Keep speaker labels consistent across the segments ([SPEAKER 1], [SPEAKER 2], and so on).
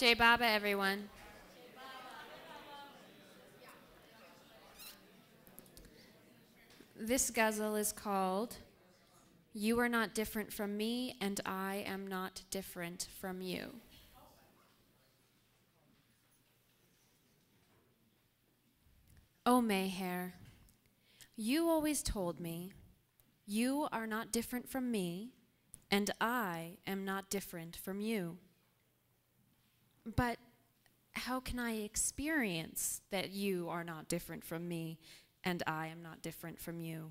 [SPEAKER 1] J Baba, everyone. This ghazal is called You Are Not Different from Me, and I Am Not Different from You. O oh, Mayhair, you always told me, You are not different from me, and I am not different from you. But how can I experience that you are not different from me and I am not different from you?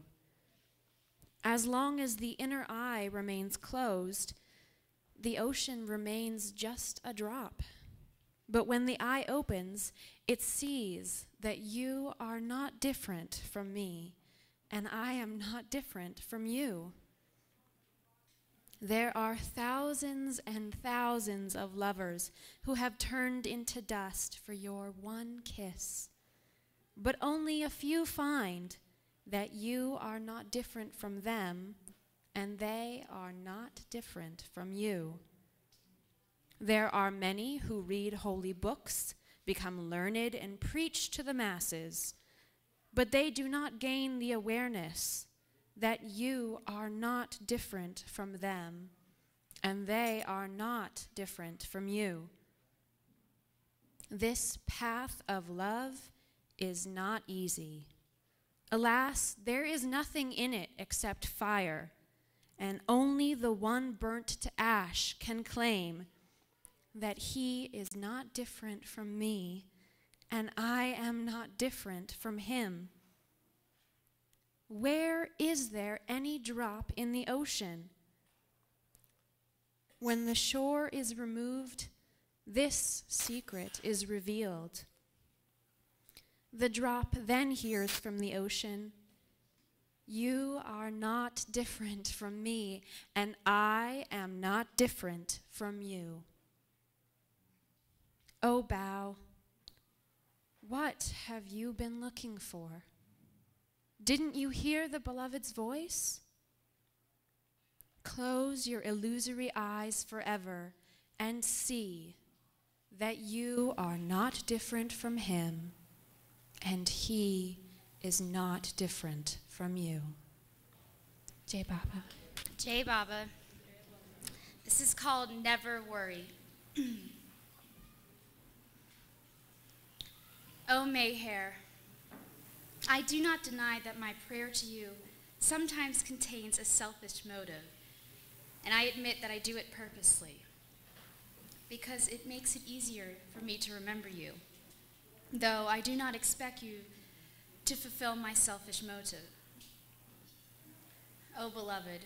[SPEAKER 1] As long as the inner eye remains closed, the ocean remains just a drop. But when the eye opens, it sees that you are not different from me, and I am not different from you. There are thousands and thousands of lovers who have turned into dust for your one kiss. But only a few find that you are not different from them, and they are not different from you. There are many who read holy books, become learned, and preach to the masses, but they do not gain the awareness that you are not different from them, and they are not different from you. This path of love is not easy. Alas, there is nothing in it except fire, and only the one burnt to ash can claim that he is not different from me, and I am not different from him. Where is there any drop in the ocean? When the shore is removed, this secret is revealed. The drop then hears from the ocean, You are not different from me, and I am not different from you. O oh, bow, what have you been looking for? Didn't you hear the beloved's voice? Close your illusory eyes forever and see that you are not different from him and he is not different from you. Jay Baba.
[SPEAKER 2] Jay Baba. This is called Never Worry. oh, Mayhair. I do not deny that my prayer to you sometimes contains a selfish motive, and I admit that I do it purposely because it makes it easier for me to remember you, though I do not expect you to fulfill my selfish motive. O oh, beloved,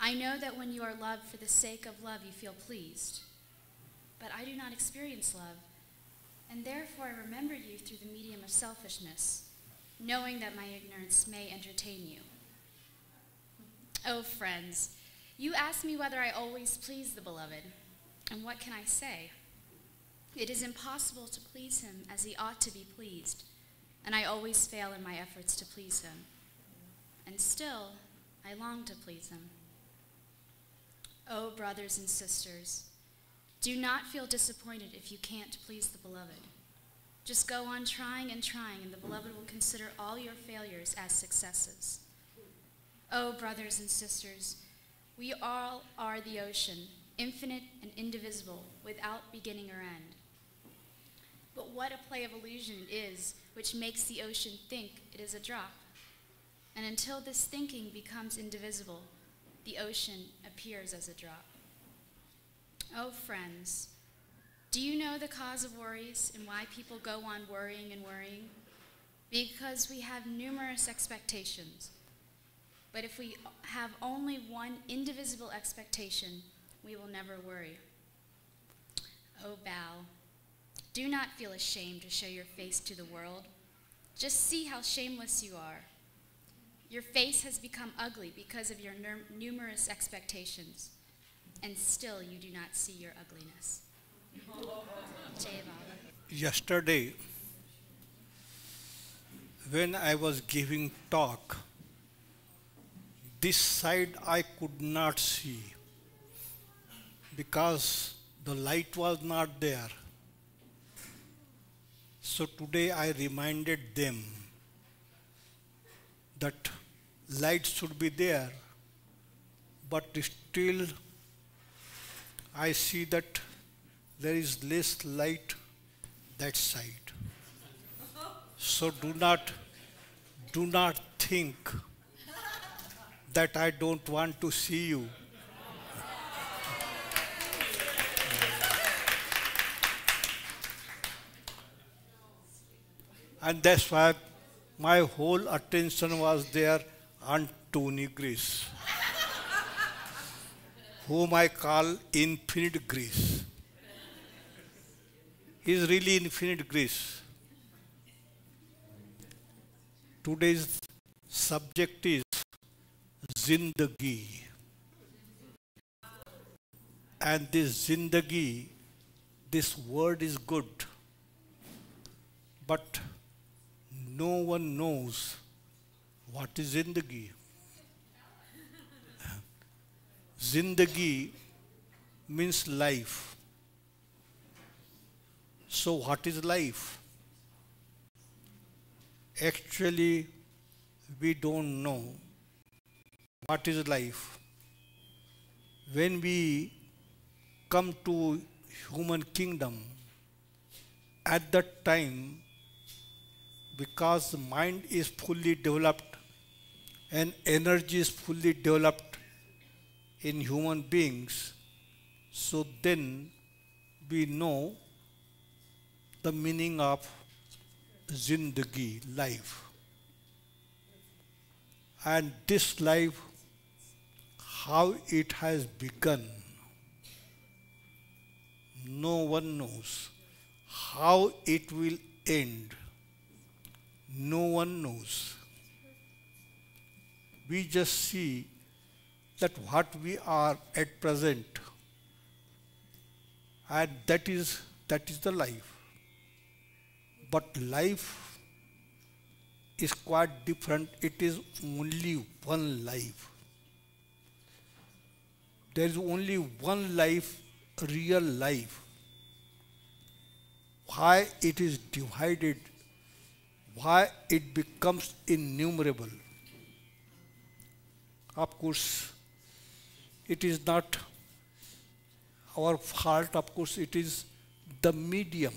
[SPEAKER 2] I know that when you are loved for the sake of love, you feel pleased. But I do not experience love, and therefore I remember you through the medium of selfishness knowing that my ignorance may entertain you. Oh, friends, you ask me whether I always please the beloved, and what can I say? It is impossible to please him as he ought to be pleased, and I always fail in my efforts to please him. And still, I long to please him. Oh, brothers and sisters, do not feel disappointed if you can't please the beloved. Just go on trying and trying, and the beloved will consider all your failures as successes. Oh, brothers and sisters, we all are the ocean, infinite and indivisible, without beginning or end. But what a play of illusion it is which makes the ocean think it is a drop. And until this thinking becomes indivisible, the ocean appears as a drop. Oh, friends, do you know the cause of worries and why people go on worrying and worrying? Because we have numerous expectations. But if we have only one indivisible expectation, we will never worry. Oh, bow. Do not feel ashamed to show your face to the world. Just see how shameless you are. Your face has become ugly because of your numerous expectations, and still you do not see your ugliness.
[SPEAKER 3] Yesterday, when I was giving talk, this side I could not see because the light was not there. So today I reminded them that light should be there, but still I see that there is less light that side. So do not, do not think that I don't want to see you. And that's why my whole attention was there on Tony Greece, whom I call infinite Greece is really infinite grace. Today's subject is Zindagi. And this Zindagi, this word is good, but no one knows what is Zindagi. Zindagi means life so, what is life? Actually, we don't know what is life. When we come to human kingdom, at that time, because mind is fully developed and energy is fully developed in human beings, so then we know the meaning of zindagi, life. And this life, how it has begun, no one knows. How it will end, no one knows. We just see that what we are at present, and that is, that is the life but life is quite different. It is only one life. There is only one life, real life. Why it is divided? Why it becomes innumerable? Of course, it is not our fault, of course, it is the medium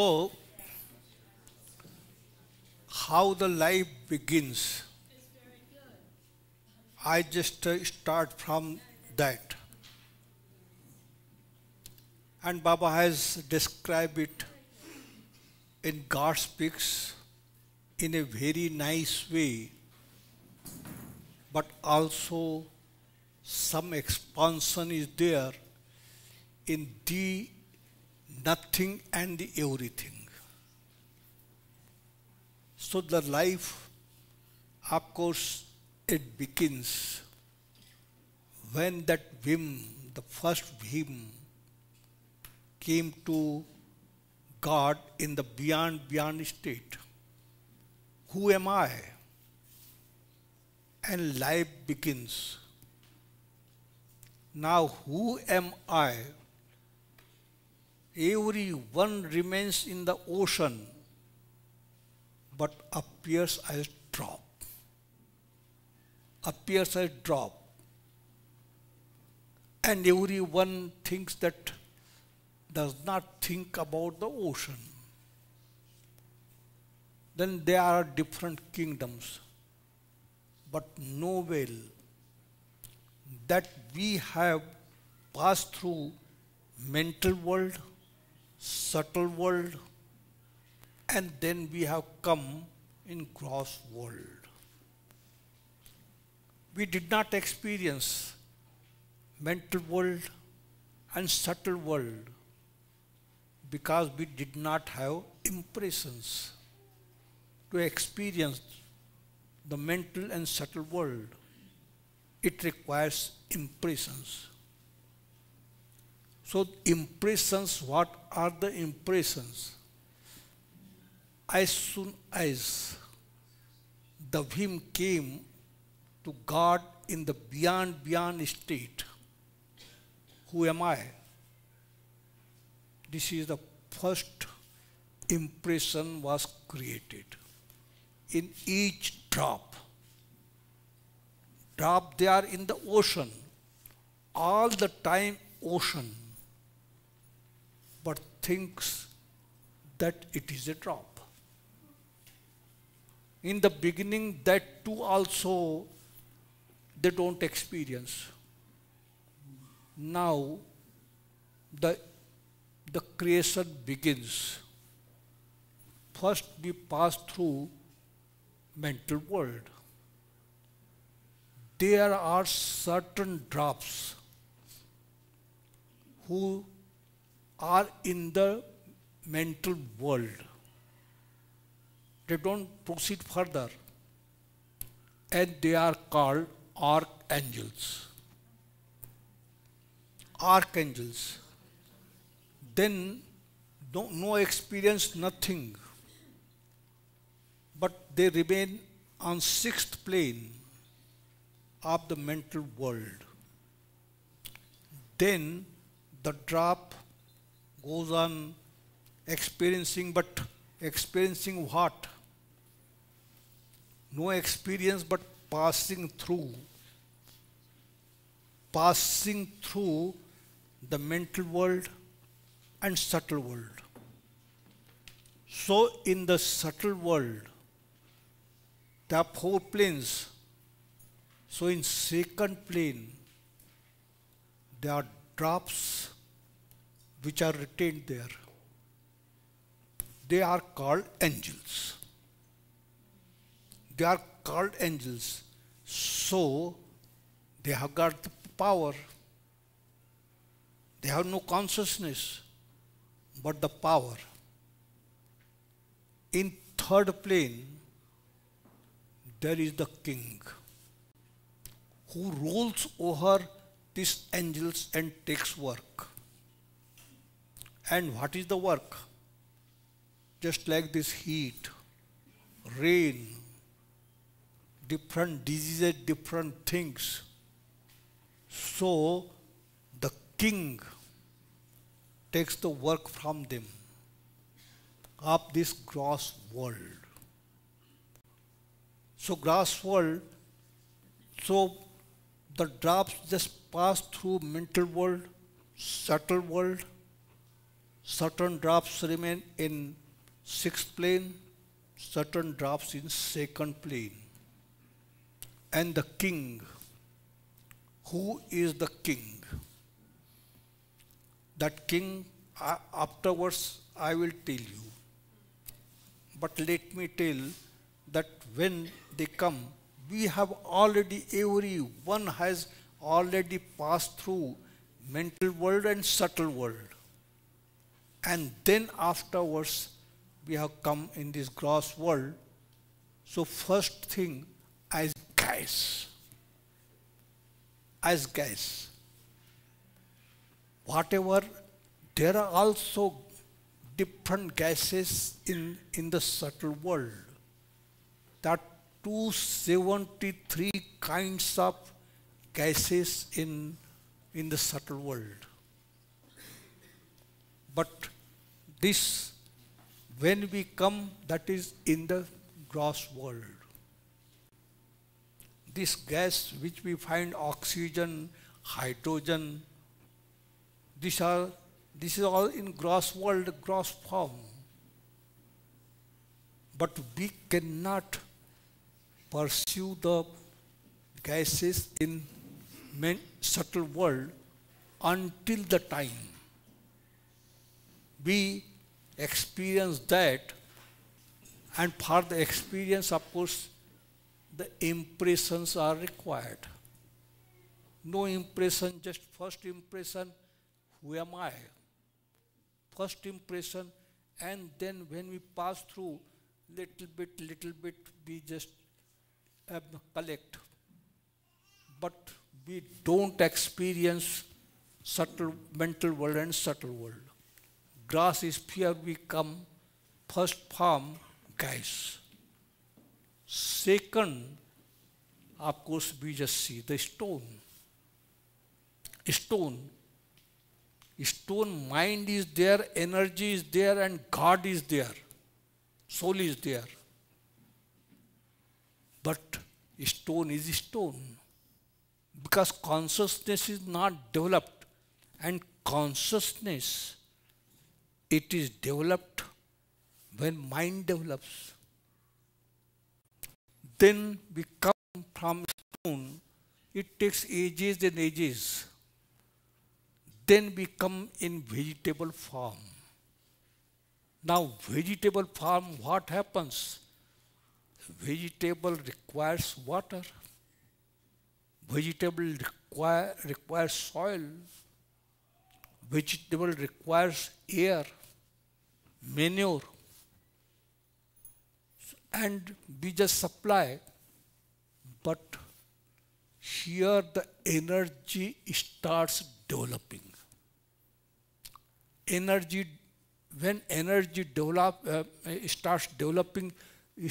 [SPEAKER 3] So, how the life begins, I just uh, start from that. And Baba has described it in God speaks in a very nice way, but also some expansion is there in the nothing and everything. So the life, of course, it begins when that whim, the first whim, came to God in the beyond, beyond state. Who am I? And life begins. Now, who am I? every one remains in the ocean but appears as drop appears as drop and everyone thinks that does not think about the ocean then there are different kingdoms but no will that we have passed through mental world subtle world and then we have come in gross world. We did not experience mental world and subtle world because we did not have impressions to experience the mental and subtle world. It requires impressions. So impressions, what are the impressions? As soon as the vim came to God in the beyond, beyond state, who am I? This is the first impression was created in each drop. Drop they are in the ocean. All the time ocean thinks that it is a drop. In the beginning, that too also they don't experience. Now, the, the creation begins. First, we pass through mental world. There are certain drops who are in the mental world. They don't proceed further. And they are called archangels. Archangels. Then no, no experience, nothing. But they remain on sixth plane of the mental world. Then the drop goes on experiencing, but experiencing what? No experience, but passing through. Passing through the mental world and subtle world. So, in the subtle world, there are four planes. So, in second plane, there are drops which are retained there. They are called angels. They are called angels. So they have got the power. They have no consciousness, but the power. In third plane, there is the king who rules over these angels and takes work. And what is the work? Just like this heat, rain, different diseases, different things. So the king takes the work from them of this gross world. So gross world, so the drops just pass through mental world, subtle world, certain drops remain in sixth plane, certain drops in second plane. And the king, who is the king? That king, afterwards I will tell you. But let me tell that when they come, we have already, every one has already passed through mental world and subtle world and then afterwards we have come in this gross world. So first thing as gases, As gases. Whatever there are also different gases in, in the subtle world. That 273 kinds of gases in, in the subtle world. But this, when we come, that is in the gross world. This gas which we find oxygen, hydrogen, these are, this is all in gross world, gross form. But we cannot pursue the gases in subtle world until the time we experience that and for the experience of course the impressions are required no impression just first impression who am i first impression and then when we pass through little bit little bit we just um, collect but we don't experience subtle mental world and subtle world grass is pure, we come first form guys. Second, of course, we just see the stone. Stone. Stone mind is there, energy is there, and God is there. Soul is there. But stone is stone. Because consciousness is not developed. And consciousness it is developed when mind develops. Then we come from stone. it takes ages and ages. Then we come in vegetable form. Now vegetable form, what happens? Vegetable requires water. Vegetable require, requires soil. Vegetable requires air manure and we just supply but here the energy starts developing energy when energy develop uh, starts developing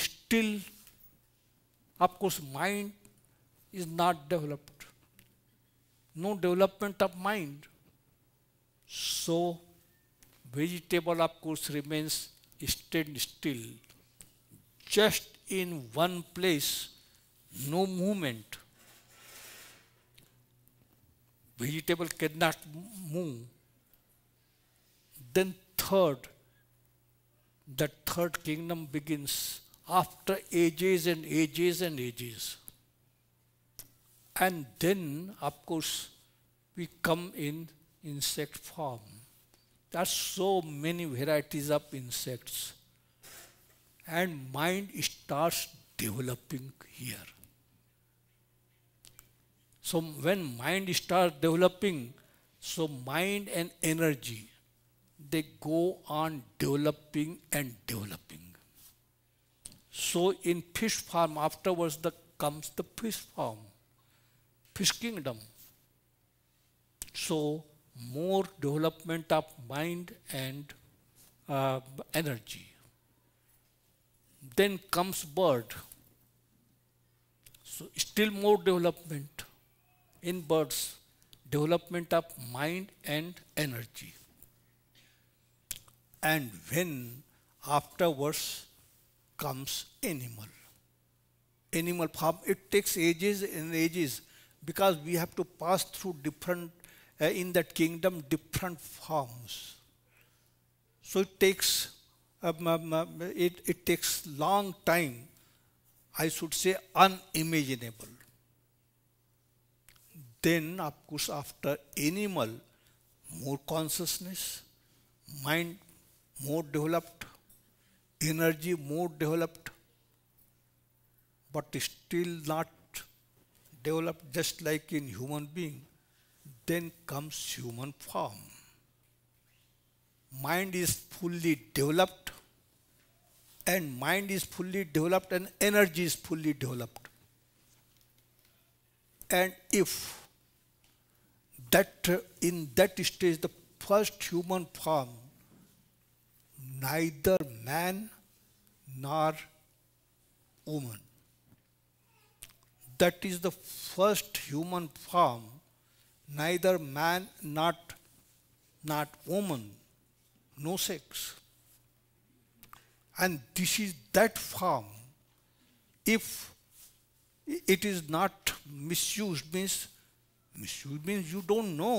[SPEAKER 3] still of course mind is not developed no development of mind so vegetable of course remains stand still just in one place no movement vegetable cannot move then third the third kingdom begins after ages and ages and ages and then of course we come in insect form there are so many varieties of insects. And mind starts developing here. So when mind starts developing, so mind and energy, they go on developing and developing. So in fish farm, afterwards the, comes the fish farm, fish kingdom. So more development of mind and uh, energy. Then comes bird. So still more development in birds, development of mind and energy. And when afterwards comes animal. Animal it takes ages and ages because we have to pass through different uh, in that kingdom different forms. So it takes, um, um, um, it, it takes long time, I should say unimaginable. Then, of course, after animal, more consciousness, mind more developed, energy more developed, but still not developed just like in human being then comes human form. Mind is fully developed, and mind is fully developed, and energy is fully developed. And if that in that stage, the first human form, neither man nor woman. That is the first human form neither man not not woman no sex and this is that form if it is not misused means misused means you don't know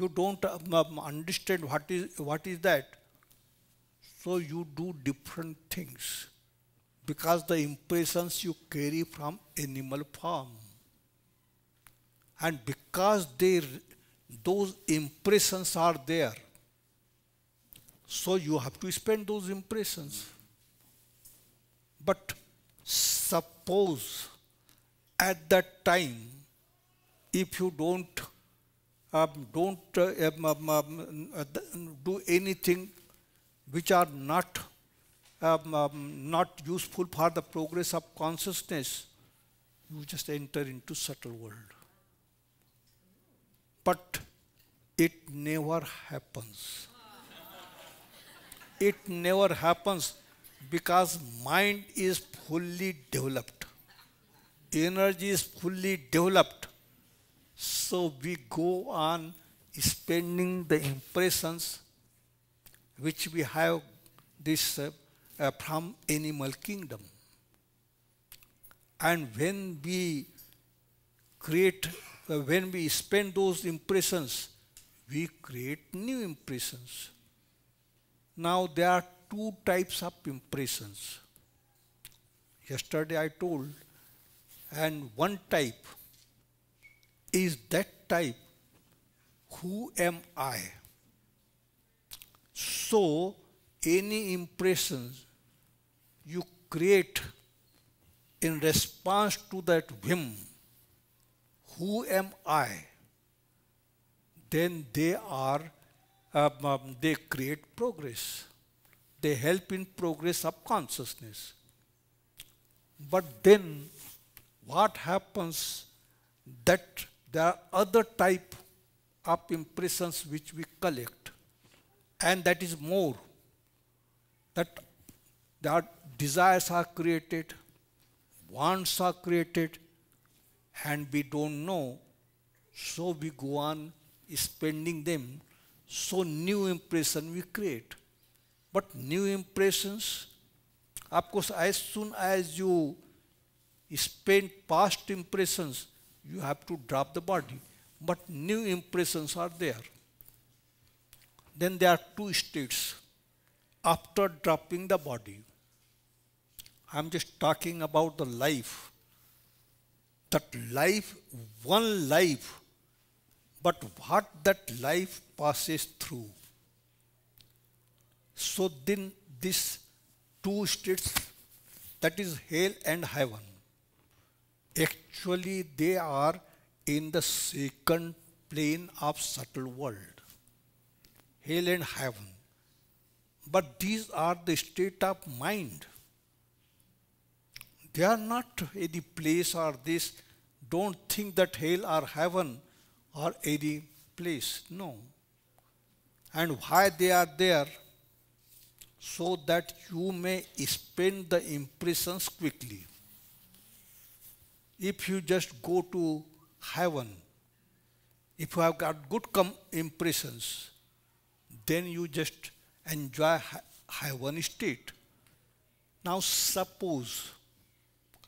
[SPEAKER 3] you don't um, understand what is what is that so you do different things because the impressions you carry from animal form and because they, those impressions are there, so you have to spend those impressions. But suppose at that time, if you don't um, don't uh, um, um, do anything which are not um, not useful for the progress of consciousness, you just enter into subtle world but it never happens. It never happens because mind is fully developed. Energy is fully developed. So we go on spending the impressions which we have this uh, uh, from animal kingdom. And when we create when we spend those impressions, we create new impressions. Now there are two types of impressions. Yesterday I told, and one type is that type, who am I? So any impressions you create in response to that whim who am I, then they are, um, um, they create progress. They help in progress of consciousness. But then what happens that there are other type of impressions which we collect and that is more that that desires are created wants are created and we don't know, so we go on spending them, so new impression we create. But new impressions, of course, as soon as you spend past impressions, you have to drop the body. But new impressions are there. Then there are two states after dropping the body. I'm just talking about the life that life, one life, but what that life passes through. So then this two states, that is hell and heaven, actually they are in the second plane of subtle world. Hell and heaven. But these are the state of mind. They are not any place or this. Don't think that hell or heaven or any place. No. And why they are there? So that you may spend the impressions quickly. If you just go to heaven, if you have got good impressions, then you just enjoy heaven state. Now suppose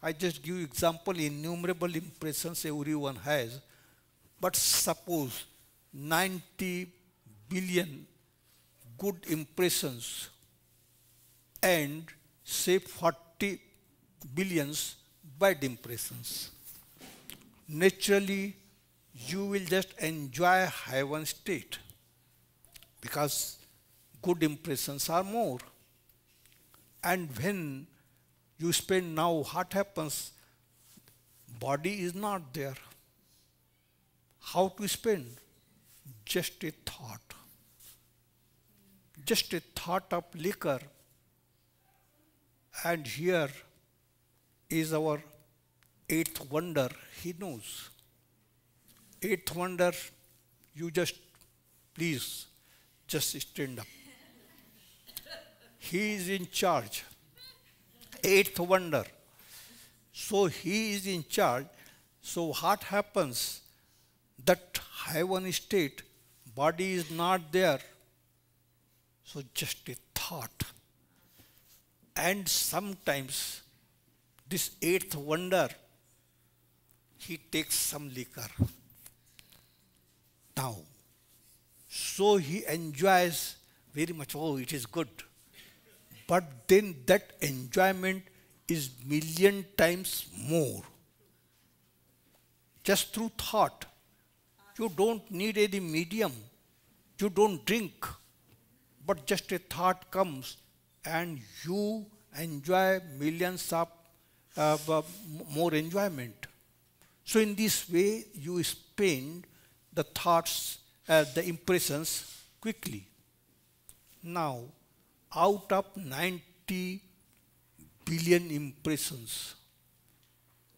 [SPEAKER 3] I just give example, innumerable impressions everyone has. But suppose 90 billion good impressions and say 40 billions bad impressions. Naturally, you will just enjoy heaven state because good impressions are more. And when you spend now, what happens? Body is not there. How to spend? Just a thought. Just a thought of liquor. And here is our eighth wonder. He knows. Eighth wonder, you just, please, just stand up. He is in charge eighth wonder. So he is in charge. So what happens? That heaven state, body is not there. So just a thought. And sometimes this eighth wonder, he takes some liquor. Now, so he enjoys very much, oh, it is good but then that enjoyment is million times more just through thought you don't need any medium you don't drink but just a thought comes and you enjoy millions of uh, uh more enjoyment so in this way you spend the thoughts uh, the impressions quickly now out of 90 billion impressions,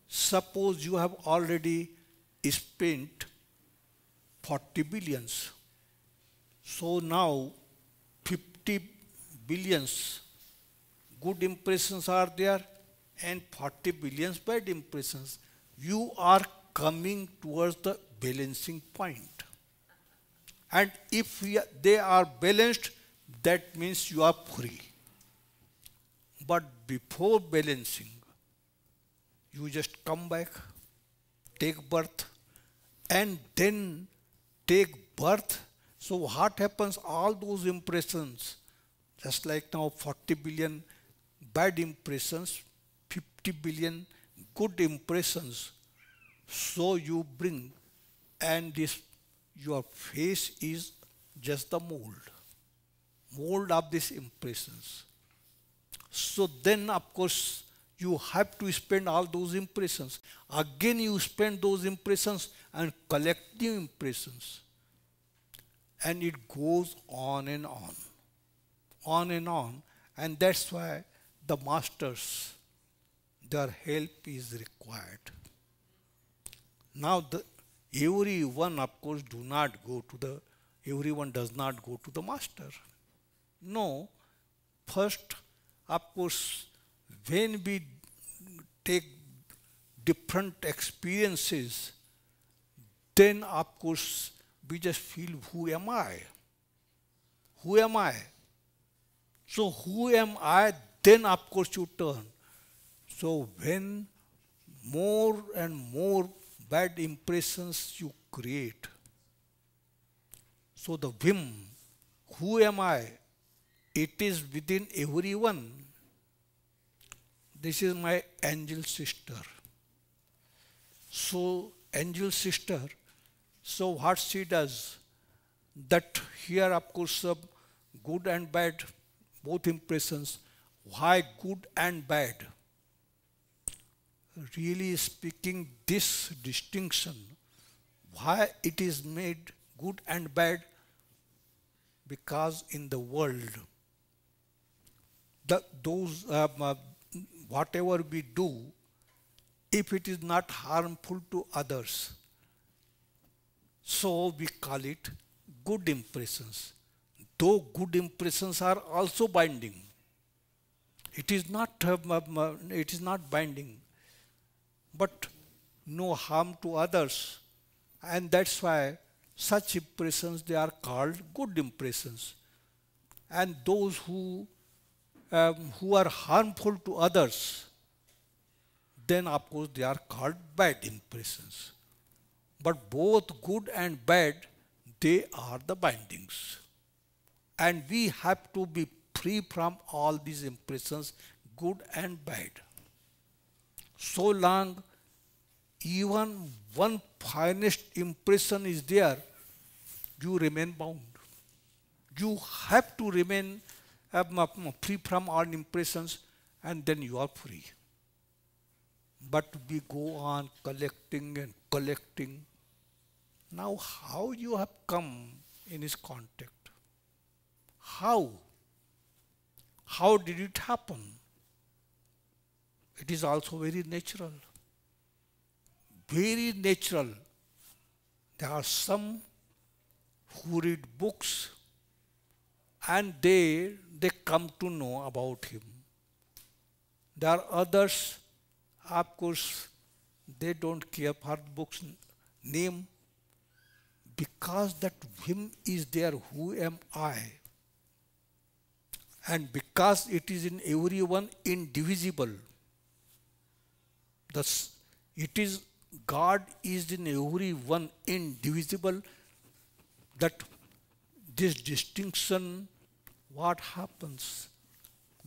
[SPEAKER 3] suppose you have already spent 40 billions. So now 50 billions good impressions are there and 40 billions bad impressions. You are coming towards the balancing point. And if are, they are balanced, that means you are free. But before balancing, you just come back, take birth, and then take birth. So what happens? All those impressions, just like now 40 billion bad impressions, 50 billion good impressions. So you bring, and this your face is just the mold mold up these impressions. So then, of course, you have to spend all those impressions. Again, you spend those impressions and collect new impressions. And it goes on and on, on and on. And that's why the masters, their help is required. Now, the, everyone, of course, do not go to the, everyone does not go to the master. No, first, of course, when we take different experiences, then of course we just feel, who am I? Who am I? So who am I? Then of course you turn. So when more and more bad impressions you create, so the whim, who am I? It is within everyone. This is my angel sister. So, angel sister, so what she does, that here of course good and bad, both impressions, why good and bad? Really speaking this distinction, why it is made good and bad? Because in the world, those um, uh, whatever we do, if it is not harmful to others, so we call it good impressions. Though good impressions are also binding, it is not um, um uh, it is not binding, but no harm to others, and that's why such impressions they are called good impressions and those who um, who are harmful to others, then of course they are called bad impressions. But both good and bad, they are the bindings. And we have to be free from all these impressions, good and bad. So long even one finest impression is there, you remain bound. You have to remain have free from all impressions, and then you are free. But we go on collecting and collecting. Now, how you have come in this contact? How? How did it happen? It is also very natural. Very natural. There are some who read books and they they come to know about him. There are others, of course, they don't care for book's name because that him is there, who am I? And because it is in everyone indivisible, thus it is God is in everyone indivisible, that this distinction what happens?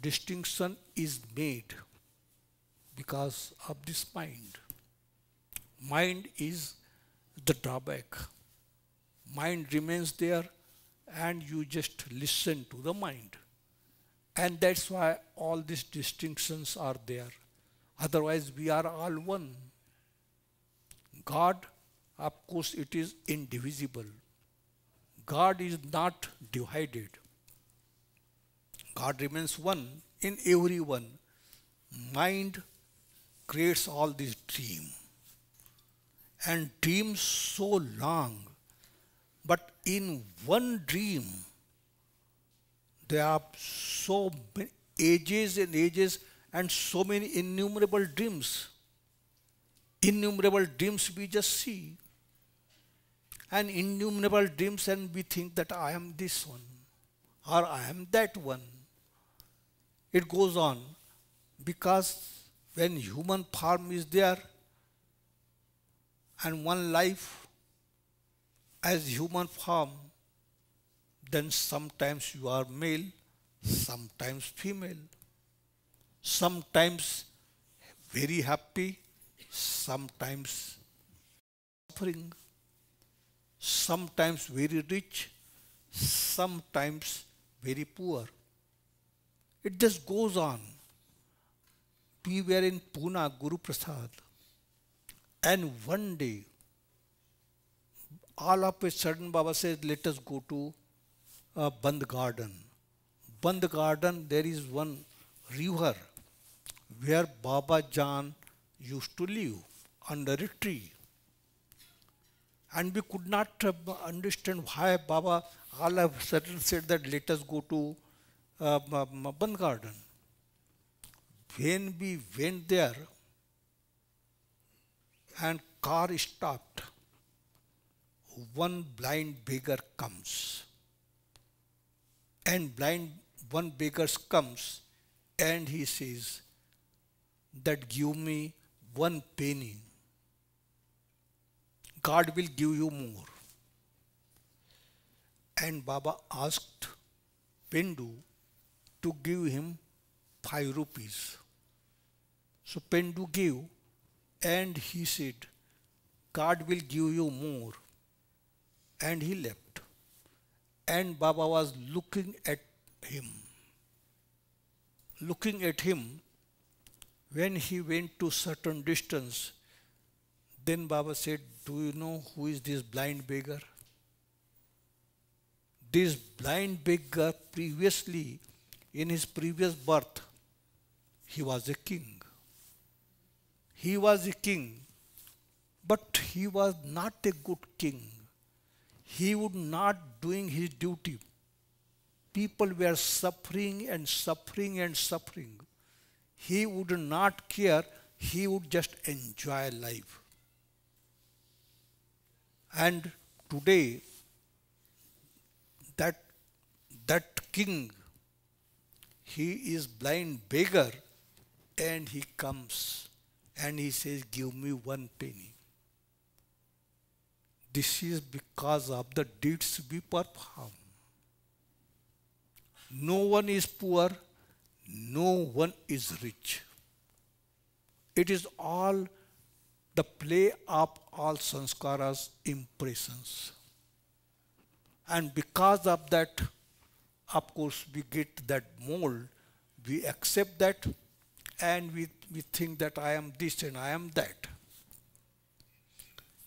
[SPEAKER 3] Distinction is made because of this mind. Mind is the drawback. Mind remains there and you just listen to the mind. And that's why all these distinctions are there. Otherwise, we are all one. God, of course, it is indivisible. God is not divided. God remains one in everyone. Mind creates all this dream and dreams so long, but in one dream, there are so many ages and ages and so many innumerable dreams. Innumerable dreams we just see. And innumerable dreams, and we think that I am this one or I am that one. It goes on because when human form is there and one life as human form, then sometimes you are male, sometimes female, sometimes very happy, sometimes suffering, sometimes very rich, sometimes very poor. It just goes on. We were in Pune, Guru Prasad, and one day, all of a sudden, Baba says, Let us go to uh, Bandh Garden. Band Garden, there is one river where Baba Jan used to live under a tree. And we could not uh, understand why Baba all of a sudden said that let us go to uh, Bun Garden. When we went there and car stopped, one blind beggar comes. And blind one beggar comes and he says, that give me one penny. God will give you more. And Baba asked Pindu, to give him 5 rupees. So Pendu gave and he said, God will give you more. And he left. And Baba was looking at him. Looking at him, when he went to certain distance, then Baba said, do you know who is this blind beggar? This blind beggar previously in his previous birth, he was a king. He was a king, but he was not a good king. He would not doing his duty. People were suffering and suffering and suffering. He would not care. He would just enjoy life. And today, that, that king he is blind beggar and he comes and he says, give me one penny. This is because of the deeds we perform. No one is poor, no one is rich. It is all the play of all sanskaras, impressions. And because of that, of course we get that mold we accept that and we, we think that I am this and I am that.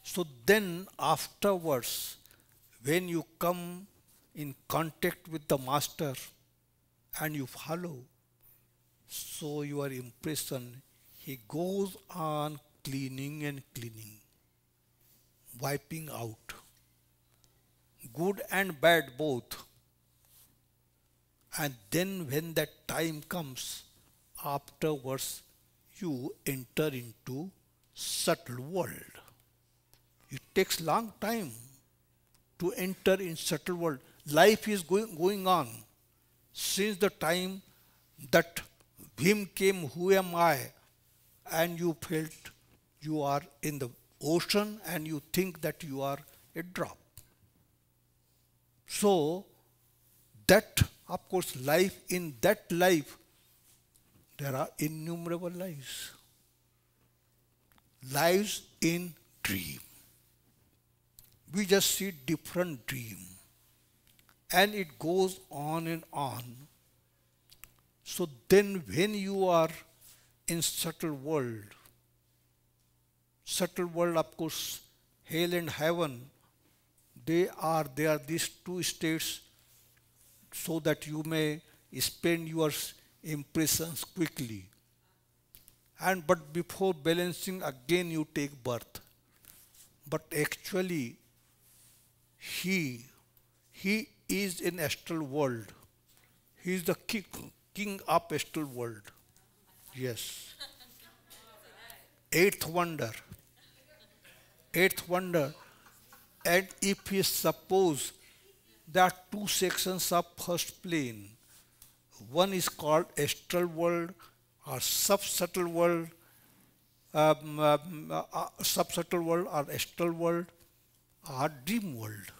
[SPEAKER 3] So then afterwards, when you come in contact with the master and you follow, so your impression, he goes on cleaning and cleaning, wiping out, good and bad both and then when that time comes afterwards you enter into subtle world it takes long time to enter in subtle world life is going, going on since the time that Bhim came who am i and you felt you are in the ocean and you think that you are a drop so that of course, life in that life, there are innumerable lives. Lives in dream. We just see different dream. And it goes on and on. So then when you are in subtle world, subtle world of course, hell and heaven, they are, there are these two states so that you may spend your impressions quickly. And but before balancing again you take birth. But actually he he is in astral world. He is the king, king of astral world. Yes. Eighth wonder. Eighth wonder. And if he suppose there are two sections of first plane. One is called astral world or subsubtle world, um, um, uh, subsubtle world or astral world or dream world.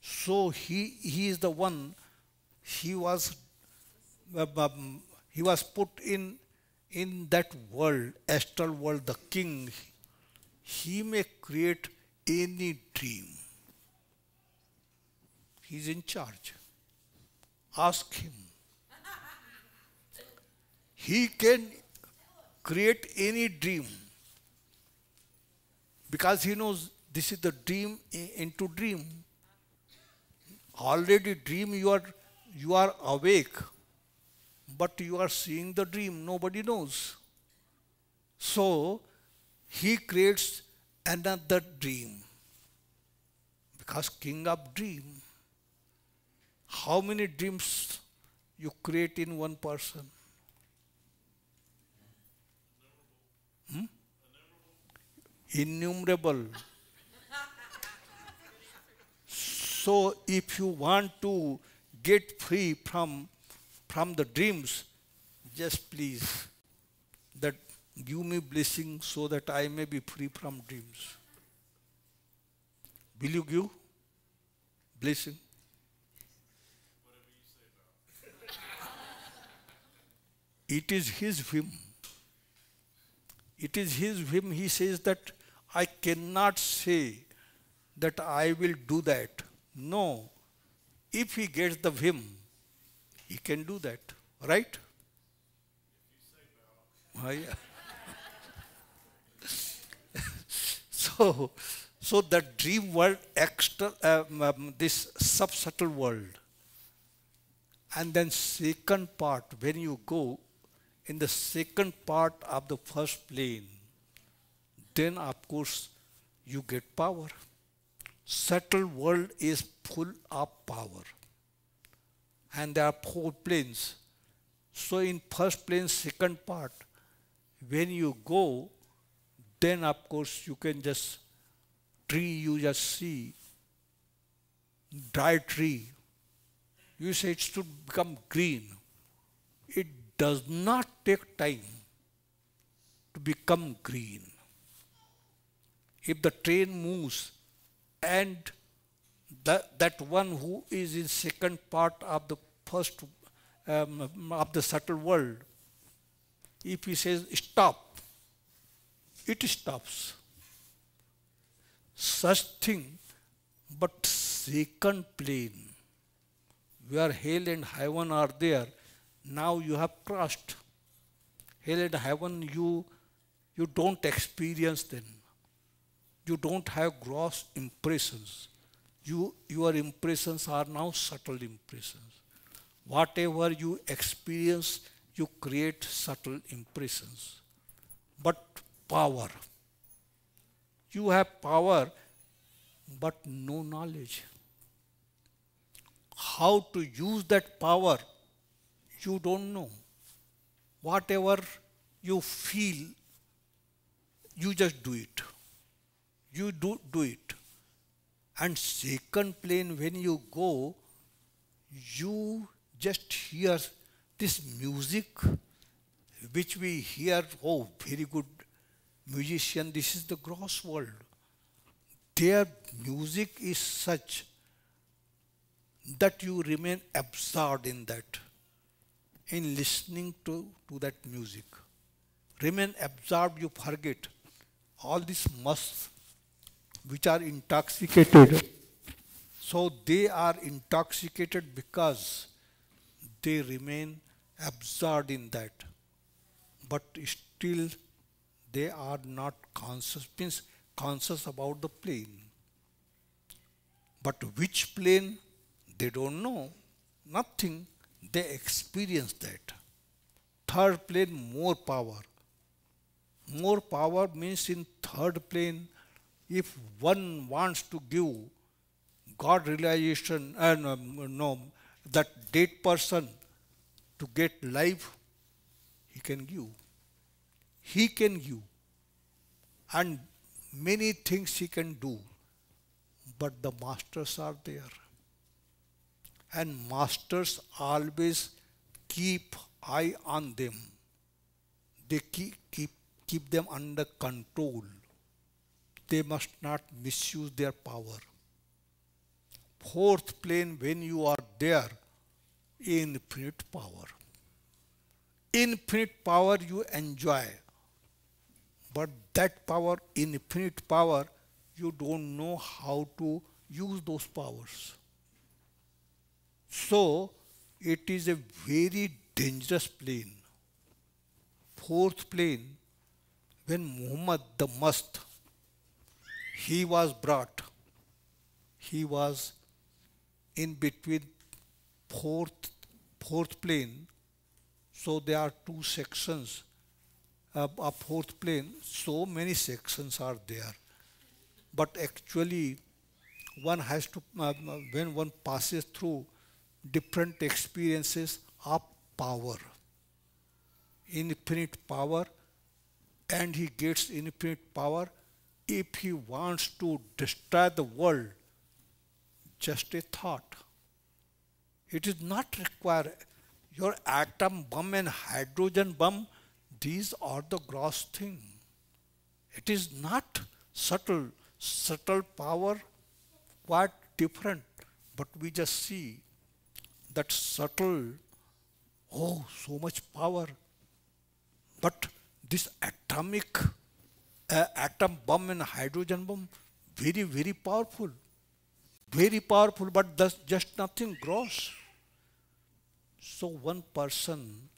[SPEAKER 3] So he, he is the one, he was, um, um he was put in, in that world, astral world, the king. He may create any dream He's in charge. Ask him. He can create any dream because he knows this is the dream into dream. Already dream you are you are awake, but you are seeing the dream. Nobody knows. So he creates another dream because king of dream how many dreams you create in one person? Hmm? Innumerable. so if you want to get free from, from the dreams, just please that give me blessing so that I may be free from dreams. Will you give blessing? It is his whim. It is his whim. He says that I cannot say that I will do that. No. If he gets the whim, he can do that. Right? Oh, yeah. so, so that dream world, extra, um, um, this world, and then second part, when you go in the second part of the first plane, then of course you get power. Subtle world is full of power. And there are four planes. So in first plane, second part, when you go, then of course you can just tree you just see, dry tree. You say it should become green. It does not take time to become green. If the train moves and that, that one who is in second part of the first um, of the subtle world, if he says stop, it stops. Such thing, but second plane, where hell and heaven are there, now you have crossed. Hell and heaven, you, you don't experience them. You don't have gross impressions. You, your impressions are now subtle impressions. Whatever you experience, you create subtle impressions. But power. You have power, but no knowledge. How to use that power you don't know. Whatever you feel, you just do it. You do, do it. And second plane, when you go, you just hear this music which we hear, oh, very good musician, this is the gross world. Their music is such that you remain absorbed in that in listening to, to that music. Remain absorbed, you forget all these musts which are intoxicated. So they are intoxicated because they remain absorbed in that. But still they are not conscious, means conscious about the plane. But which plane? They don't know. Nothing. They experience that. Third plane, more power. More power means in third plane, if one wants to give God realization, and uh, no, that dead person to get life, he can give. He can give. And many things he can do. But the masters are there and masters always keep eye on them. They keep, keep, keep them under control. They must not misuse their power. Fourth plane, when you are there, infinite power. Infinite power you enjoy, but that power, infinite power, you don't know how to use those powers. So it is a very dangerous plane. Fourth plane, when Muhammad the Must, he was brought, he was in between fourth, fourth plane. So there are two sections of uh, a fourth plane. So many sections are there. But actually, one has to, uh, when one passes through, different experiences of power, infinite power, and he gets infinite power if he wants to destroy the world. Just a thought. It is not required. Your atom bomb and hydrogen bomb, these are the gross thing. It is not subtle. Subtle power, quite different. But we just see that subtle, oh, so much power. But this atomic uh, atom bomb and hydrogen bomb, very, very powerful. Very powerful, but that's just nothing gross. So one person,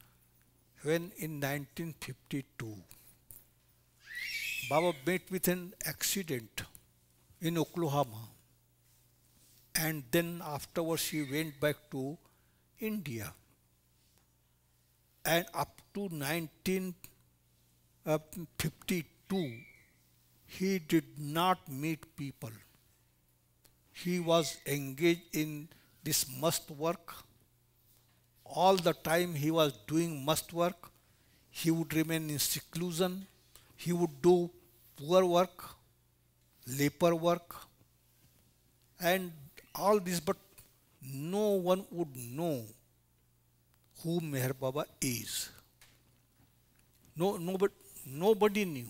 [SPEAKER 3] when in 1952, Baba met with an accident in Oklahoma and then afterwards she went back to India. And up to 1952, uh, he did not meet people. He was engaged in this must work. All the time he was doing must work. He would remain in seclusion. He would do poor work, labor work, and all this, but no one would know who Meher Baba is. No, nobody, nobody knew.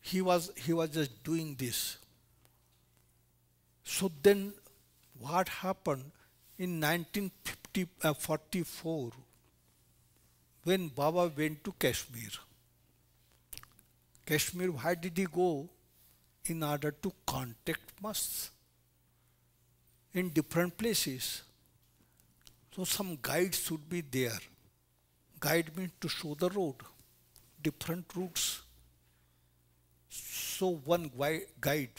[SPEAKER 3] He was, he was just doing this. So then what happened in 1944 uh, when Baba went to Kashmir? Kashmir, why did he go? In order to contact us in different places. So some guide should be there. Guide means to show the road, different routes. So one guide,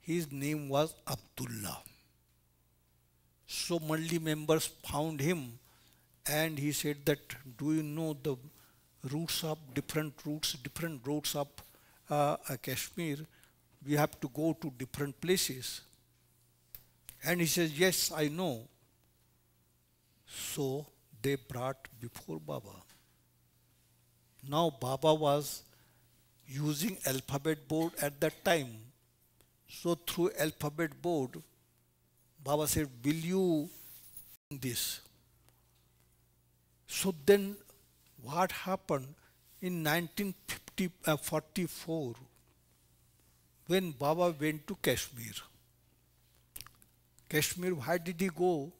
[SPEAKER 3] his name was Abdullah. So Mali members found him and he said that, do you know the routes of different routes, different roads of uh, Kashmir? We have to go to different places. And he says, Yes, I know. So they brought before Baba. Now Baba was using alphabet board at that time. So through alphabet board, Baba said, will you this? So then what happened in 1944 uh, when Baba went to Kashmir? Kashmir, why did he go?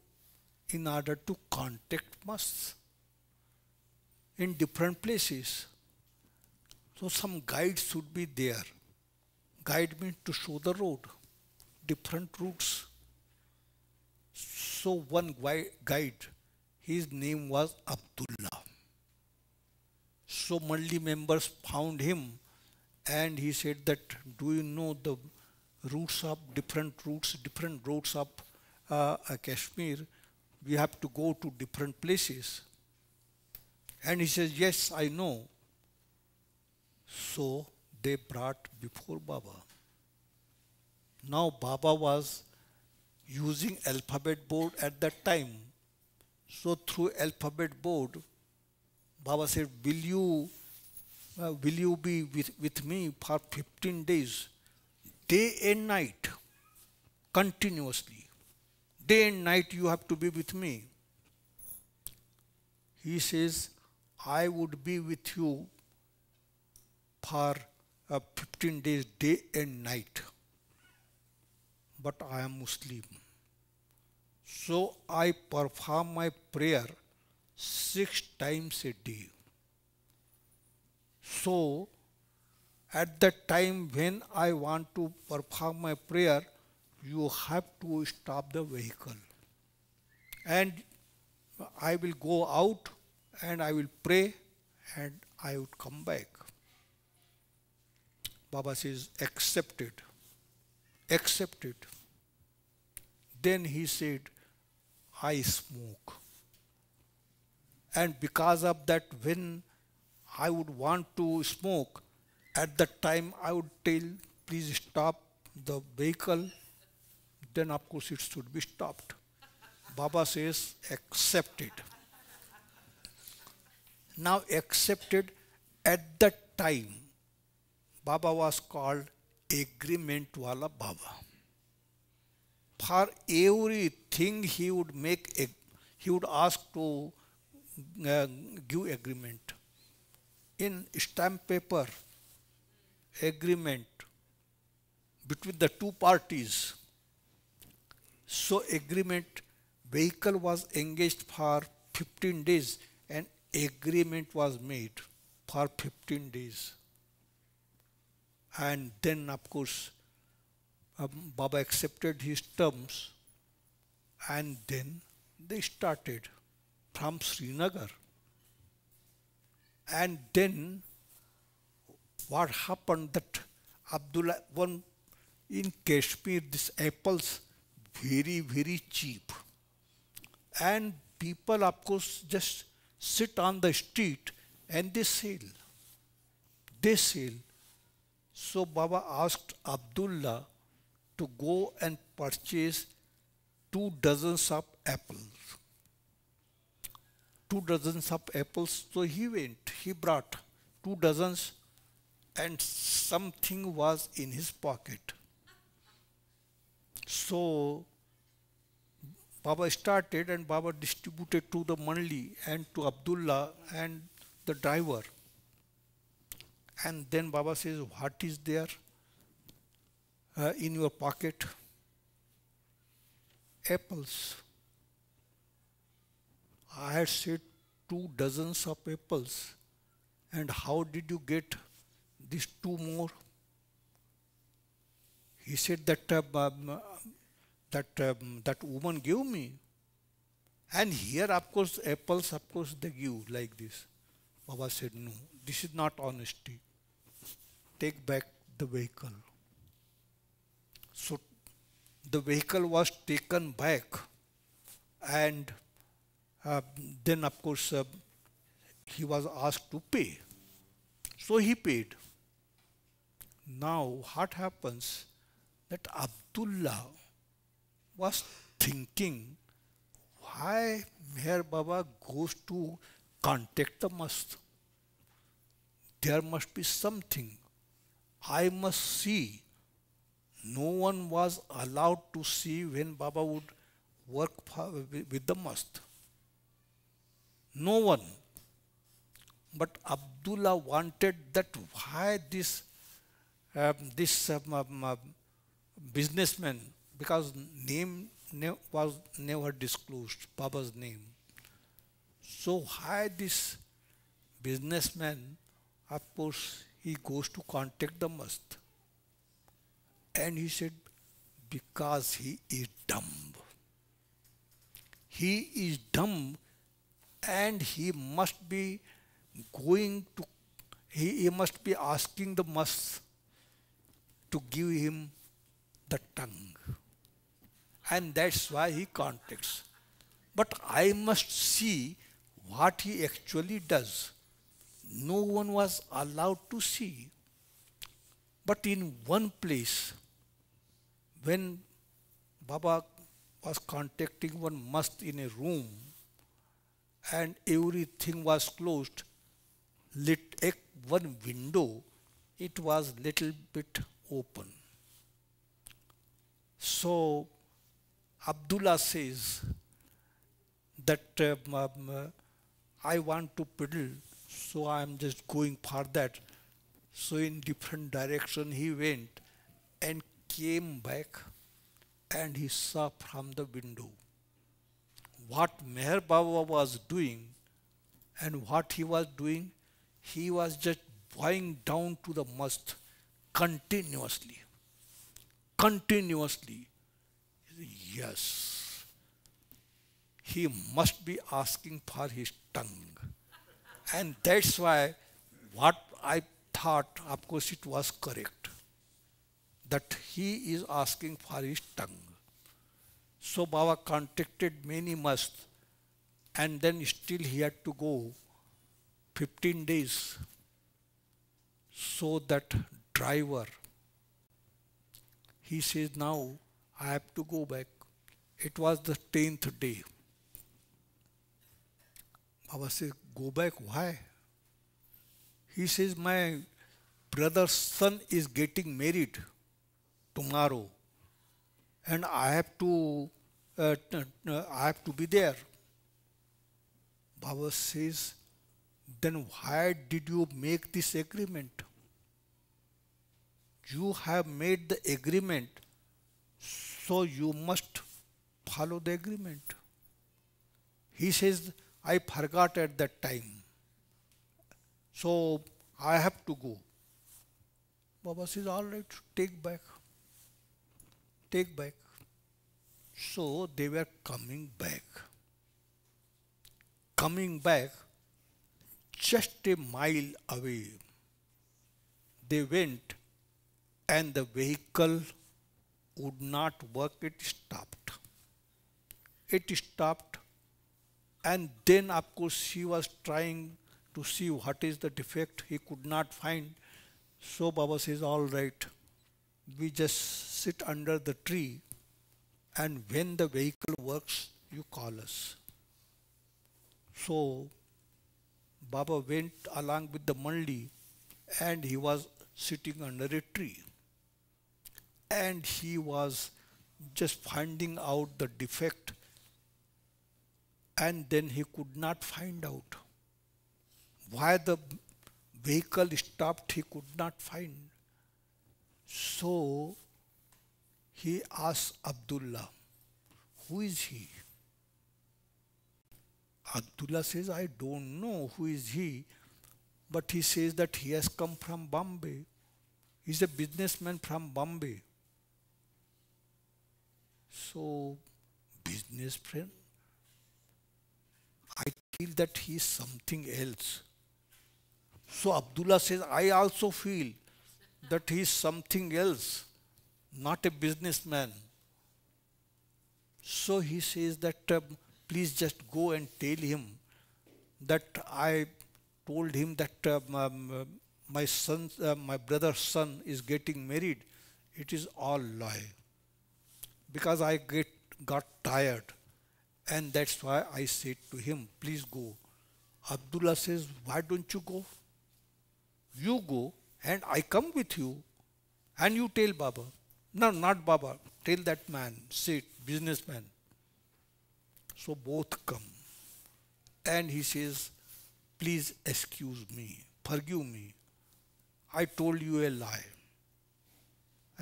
[SPEAKER 3] In order to contact must in different places. So some guide should be there. Guide means to show the road, different routes. So one guide, his name was Abdullah. So Mali members found him and he said that, do you know the routes up, different routes, different routes up uh, uh, Kashmir. We have to go to different places. And he says, yes, I know. So they brought before Baba. Now Baba was using alphabet board at that time. So through alphabet board, Baba said, will you, uh, will you be with, with me for 15 days? day and night, continuously. Day and night you have to be with me. He says, I would be with you for uh, 15 days, day and night. But I am Muslim. So I perform my prayer six times a day. So at the time when I want to perform my prayer, you have to stop the vehicle. And I will go out and I will pray and I would come back. Baba says, accept it. Accept it. Then he said, I smoke. And because of that, when I would want to smoke, at that time, I would tell, please stop the vehicle. Then, of course, it should be stopped. Baba says, accept it. Now, accepted at that time, Baba was called agreement wala Baba. For everything he would make, he would ask to uh, give agreement. In stamp paper, agreement between the two parties. So agreement vehicle was engaged for 15 days and agreement was made for 15 days. And then of course um, Baba accepted his terms and then they started from Srinagar. And then what happened that Abdullah one in Kashmir these apples very very cheap and people of course just sit on the street and they sell they sell so Baba asked Abdullah to go and purchase two dozens of apples two dozens of apples so he went he brought two dozens and something was in his pocket. So Baba started and Baba distributed to the Manli and to Abdullah and the driver. And then Baba says, What is there uh, in your pocket? Apples. I had said two dozens of apples. And how did you get these two more. He said that um, that um, that woman gave me, and here of course apples of course they give like this. Baba said no, this is not honesty. Take back the vehicle. So the vehicle was taken back, and uh, then of course uh, he was asked to pay. So he paid now what happens that Abdullah was thinking why Meher Baba goes to contact the must. There must be something. I must see. No one was allowed to see when Baba would work with the must. No one. But Abdullah wanted that why this um, this um, um, um, businessman, because name ne was never disclosed, Baba's name. So why this businessman, of course, he goes to contact the must. And he said, because he is dumb. He is dumb and he must be going to, he, he must be asking the must to give him the tongue. And that's why he contacts. But I must see what he actually does. No one was allowed to see. But in one place, when Baba was contacting one must in a room and everything was closed, lit one window, it was little bit open. So Abdullah says that um, I want to peddle, so I'm just going for that. So in different direction he went and came back and he saw from the window what Meher Baba was doing and what he was doing, he was just bowing down to the must continuously. Continuously. Yes. He must be asking for his tongue. And that's why what I thought, of course, it was correct. That he is asking for his tongue. So Baba contacted many must and then still he had to go 15 days so that driver. He says, Now I have to go back. It was the 10th day. Baba says, Go back, why? He says, My brother's son is getting married tomorrow, and I have to. Uh, I have to be there. Baba says, then why did you make this agreement? you have made the agreement so you must follow the agreement he says i forgot at that time so i have to go baba says all right take back take back so they were coming back coming back just a mile away they went and the vehicle would not work, it stopped. It stopped, and then, of course, she was trying to see what is the defect. He could not find. So Baba says, All right, we just sit under the tree, and when the vehicle works, you call us. So Baba went along with the Mandi and he was sitting under a tree and he was just finding out the defect and then he could not find out why the vehicle stopped he could not find so he asked abdullah who is he abdullah says i don't know who is he but he says that he has come from bombay he's a businessman from bombay so, business friend, I feel that he is something else. So Abdullah says, I also feel that he is something else, not a businessman. So he says that uh, please just go and tell him that I told him that uh, um, my son, uh, my brother's son is getting married. It is all lie because I get got tired and that's why I said to him please go Abdullah says why don't you go you go and I come with you and you tell Baba no not Baba tell that man sit businessman so both come and he says please excuse me forgive me I told you a lie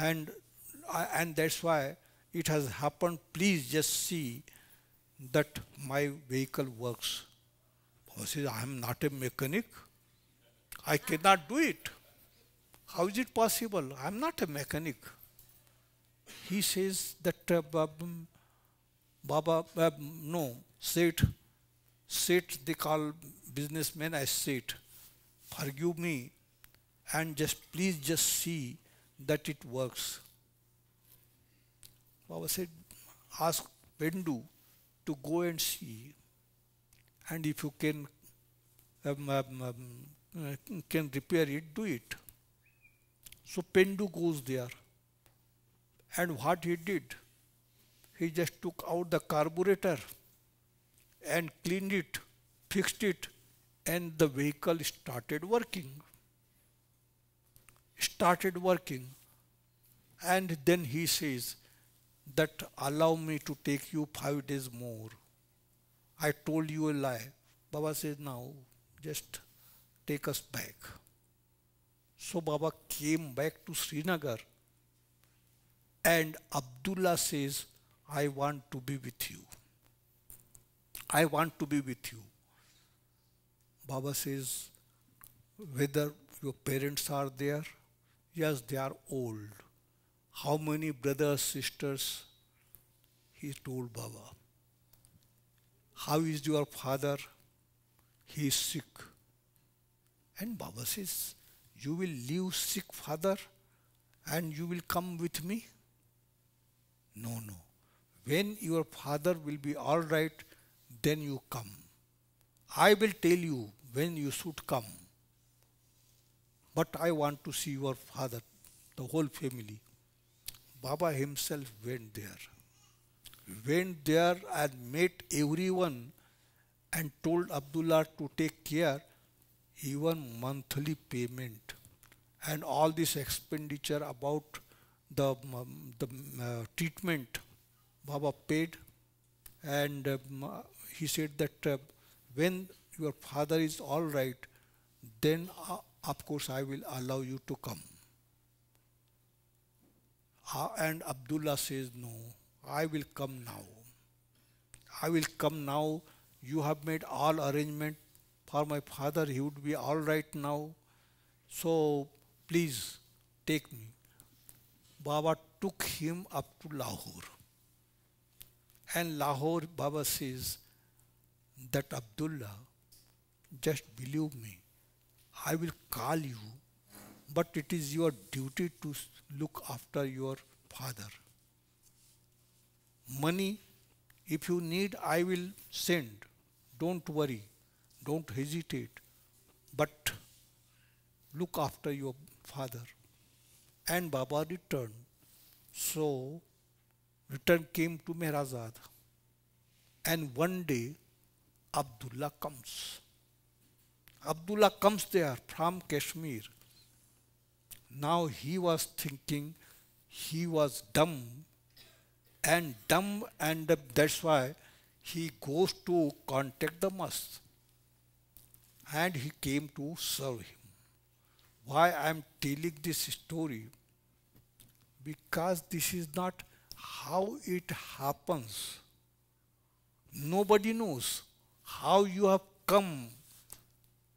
[SPEAKER 3] and I, and that's why it has happened, please just see that my vehicle works. Boss says, I am not a mechanic. I cannot do it. How is it possible? I am not a mechanic. He says that uh, Baba, uh, no, sit, sit, they call businessmen as sit. Forgive me and just please just see that it works. Baba said, ask Bendu to go and see, and if you can um, um, um, uh, can repair it, do it. So Pendu goes there, and what he did, he just took out the carburetor and cleaned it, fixed it, and the vehicle started working. Started working, and then he says, that allow me to take you five days more. I told you a lie. Baba says, now just take us back. So Baba came back to Srinagar and Abdullah says, I want to be with you. I want to be with you. Baba says, whether your parents are there, yes, they are old how many brothers, sisters? He told Baba. How is your father? He is sick. And Baba says, You will leave sick father and you will come with me? No, no. When your father will be all right, then you come. I will tell you when you should come. But I want to see your father, the whole family. Baba himself went there, went there and met everyone and told Abdullah to take care, even monthly payment and all this expenditure about the, um, the uh, treatment Baba paid and um, uh, he said that uh, when your father is all right, then uh, of course I will allow you to come and Abdullah says, No, I will come now. I will come now. You have made all arrangement for my father. He would be all right now. So please take me. Baba took him up to Lahore. And Lahore, Baba says that Abdullah, just believe me, I will call you but it is your duty to look after your father. Money, if you need, I will send. Don't worry, don't hesitate, but look after your father. And Baba returned. So, return came to Mehrazad. And one day, Abdullah comes. Abdullah comes there from Kashmir now he was thinking he was dumb and dumb and that's why he goes to contact the master, and he came to serve him. Why I am telling this story? Because this is not how it happens. Nobody knows how you have come,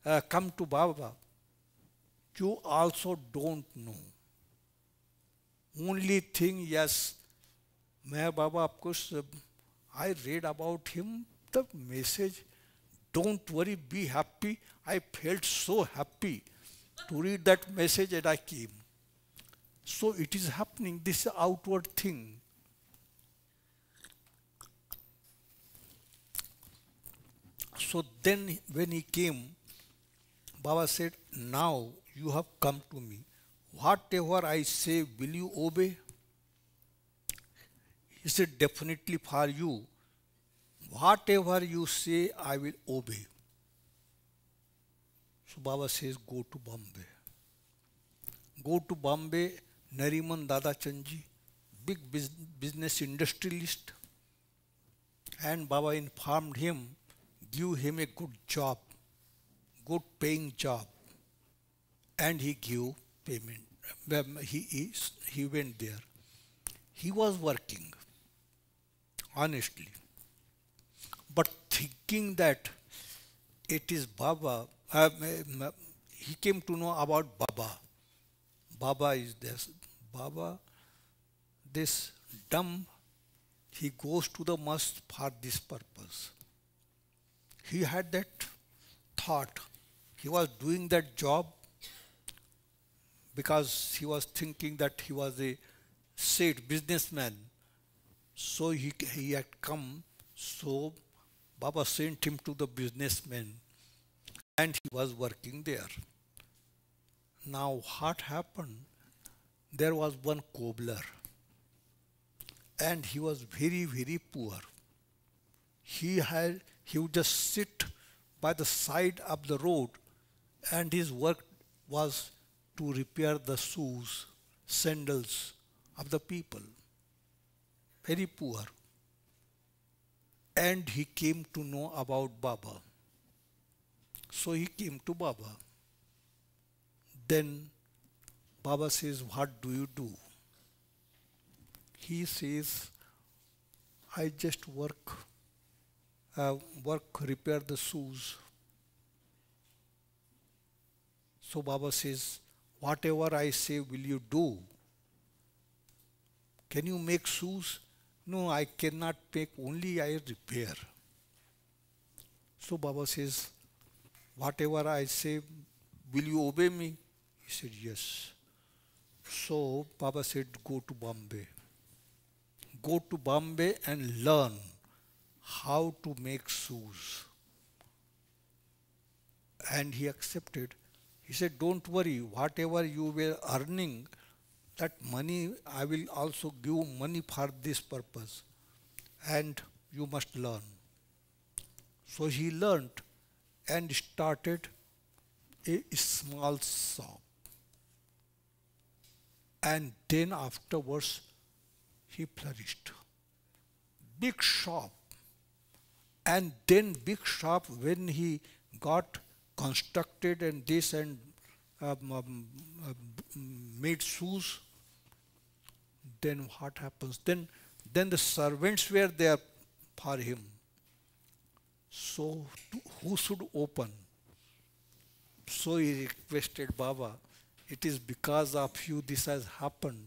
[SPEAKER 3] uh, come to Baba you also don't know. Only thing, yes, मैं of course. I read about him, the message, don't worry, be happy. I felt so happy to read that message and I came. So it is happening, this outward thing. So then when he came, Baba said, now you have come to me. Whatever I say, will you obey? He said, Definitely for you. Whatever you say, I will obey. So Baba says, Go to Bombay. Go to Bombay, Nariman Dada Chanji, big business industrialist. And Baba informed him, Give him a good job, good paying job and he gave payment. He, he, he went there. He was working, honestly, but thinking that it is Baba, uh, uh he came to know about Baba. Baba is this. Baba, this dumb, he goes to the mosque for this purpose. He had that thought. He was doing that job because he was thinking that he was a said businessman. So he, he had come, so Baba sent him to the businessman and he was working there. Now what happened? There was one cobbler and he was very, very poor. He had he would just sit by the side of the road and his work was to repair the shoes, sandals of the people. Very poor. And he came to know about Baba. So he came to Baba. Then Baba says, What do you do? He says, I just work, uh, work, repair the shoes. So Baba says, Whatever I say, will you do? Can you make shoes? No, I cannot make, only I repair. So Baba says, Whatever I say, will you obey me? He said, Yes. So Baba said, Go to Bombay. Go to Bombay and learn how to make shoes. And he accepted he said, don't worry, whatever you were earning, that money, I will also give money for this purpose. And you must learn. So he learned and started a small shop. And then afterwards, he flourished. Big shop. And then big shop, when he got constructed and this and um, um, um, made shoes, then what happens? Then, then the servants were there for him. So who should open? So he requested Baba, it is because of you this has happened.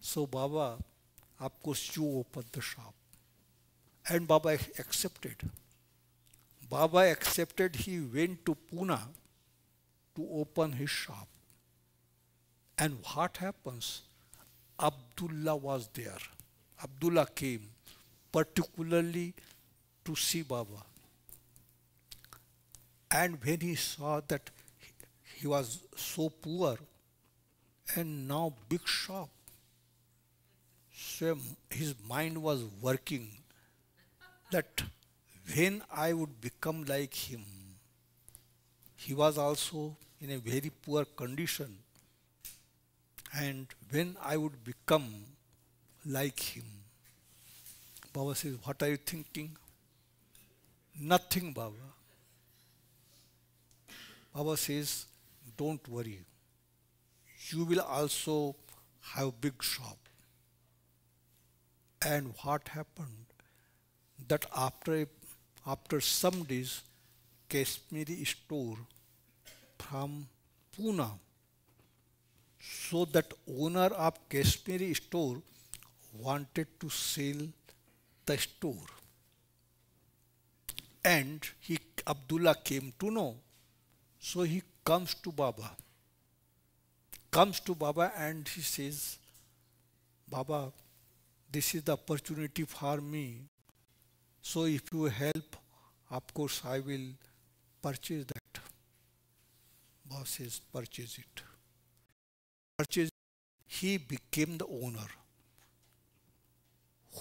[SPEAKER 3] So Baba, aapko you open the shop. And Baba accepted. Baba accepted, he went to Pune to open his shop. And what happens? Abdullah was there. Abdullah came particularly to see Baba. And when he saw that he was so poor and now big shop, so his mind was working that when I would become like him. He was also in a very poor condition. And when I would become like him. Baba says, What are you thinking? Nothing, Baba. Baba says, Don't worry. You will also have big shop. And what happened? That after a after some days, Kashmiri store from Pune. So that owner of Kashmiri store wanted to sell the store. And he Abdullah came to know. So he comes to Baba. Comes to Baba and he says, Baba, this is the opportunity for me so if you help, of course I will purchase that. Boss says, purchase it. Purchase, he became the owner.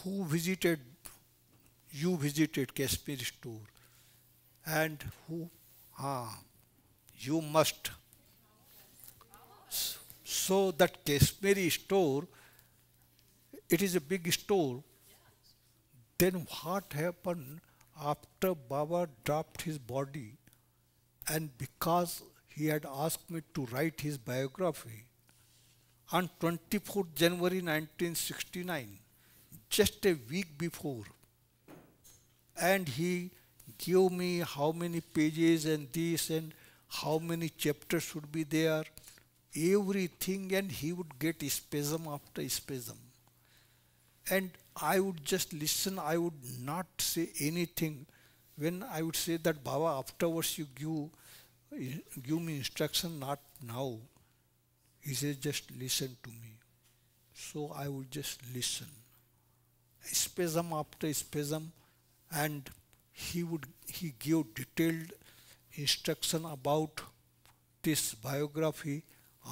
[SPEAKER 3] Who visited, you visited Kashmir store and who, ah, you must. So that Kashmiri store, it is a big store then what happened after Baba dropped his body and because he had asked me to write his biography on 24th January 1969, just a week before, and he gave me how many pages and this and how many chapters should be there, everything, and he would get spasm after spasm and I would just listen, I would not say anything. When I would say that, Baba, afterwards you give, give me instruction, not now. He says, just listen to me. So I would just listen. Spasm after spasm, and he would he give detailed instruction about this biography,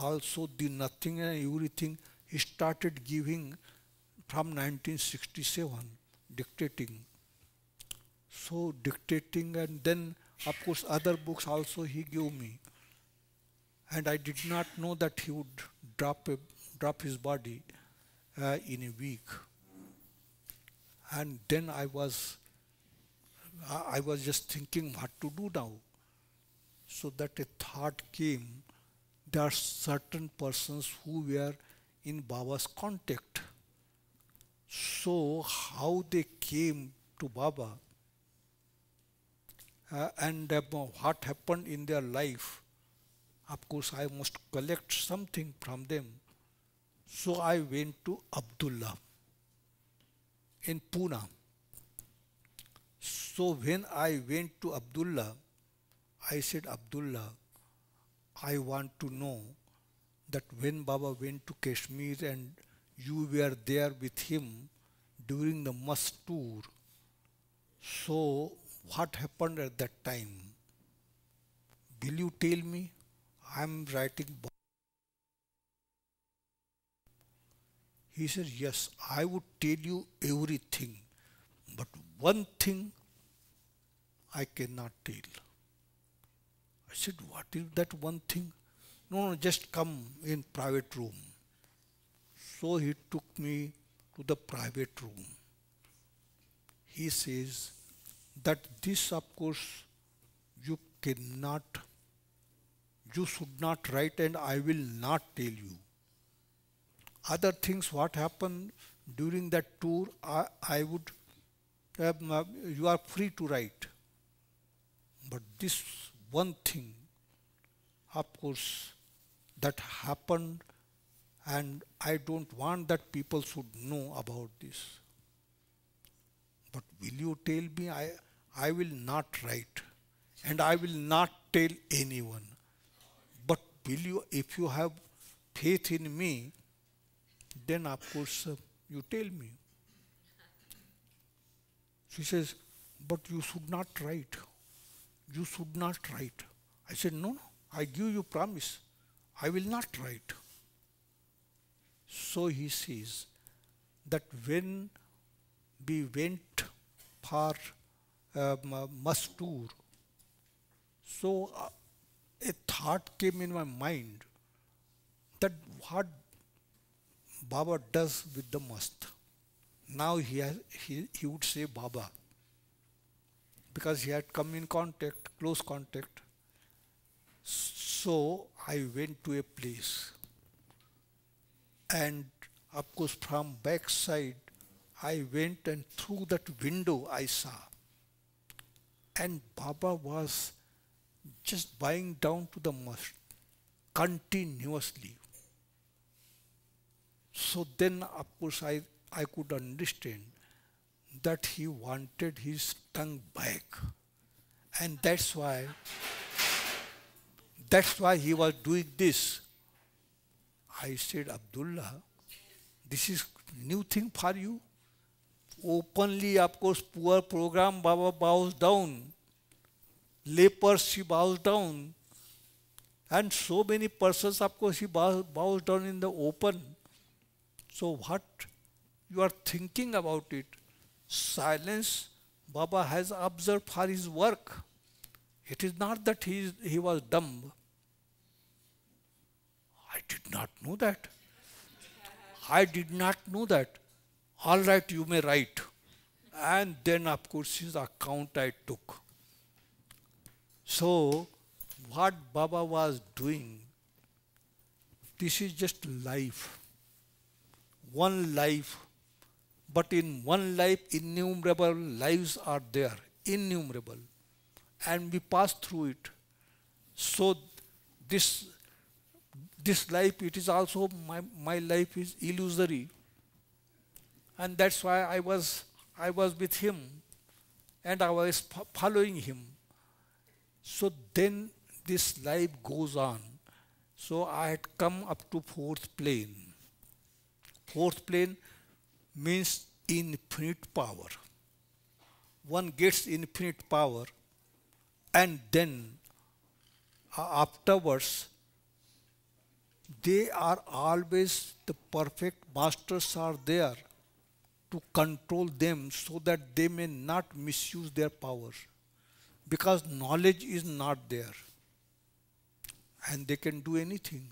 [SPEAKER 3] also the nothing and everything. He started giving from 1967 dictating. So dictating and then of course other books also he gave me. And I did not know that he would drop, a, drop his body uh, in a week. And then I was, I was just thinking what to do now. So that a thought came, there are certain persons who were in Baba's contact so how they came to Baba uh, and uh, what happened in their life, of course I must collect something from them. So I went to Abdullah in Pune. So when I went to Abdullah, I said, Abdullah, I want to know that when Baba went to Kashmir and you were there with him during the must tour. So what happened at that time? Will you tell me? I'm writing. He said, yes, I would tell you everything. But one thing I cannot tell. I said, what is that one thing? No, no, just come in private room. So he took me to the private room. He says that this, of course, you cannot, you should not write, and I will not tell you. Other things, what happened during that tour, I, I would, um, uh, you are free to write. But this one thing, of course, that happened and I don't want that people should know about this. But will you tell me? I, I will not write. And I will not tell anyone. But will you, if you have faith in me, then of course uh, you tell me. She says, but you should not write. You should not write. I said, no, no, I give you promise. I will not write so he sees that when we went for um, uh, Mastur, so uh, a thought came in my mind that what Baba does with the must. Now he, has, he, he would say Baba because he had come in contact, close contact. So I went to a place and of course from backside I went and through that window I saw. And Baba was just bowing down to the mosque continuously. So then of course I, I could understand that he wanted his tongue back. And that's why that's why he was doing this I said, Abdullah, this is new thing for you. Openly, of course, poor program Baba bows down. Leper, she bows down. And so many persons, of course, she bows, bows down in the open. So what you are thinking about it? Silence Baba has observed for his work. It is not that he, is, he was dumb did not know that. I did not know that. All right, you may write. And then, of course, his account I took. So, what Baba was doing, this is just life. One life. But in one life, innumerable lives are there. Innumerable. And we pass through it. So, this this life, it is also my, my life is illusory. And that's why I was, I was with him and I was following him. So then this life goes on. So I had come up to fourth plane. Fourth plane means infinite power. One gets infinite power and then uh, afterwards they are always the perfect masters are there to control them so that they may not misuse their power because knowledge is not there and they can do anything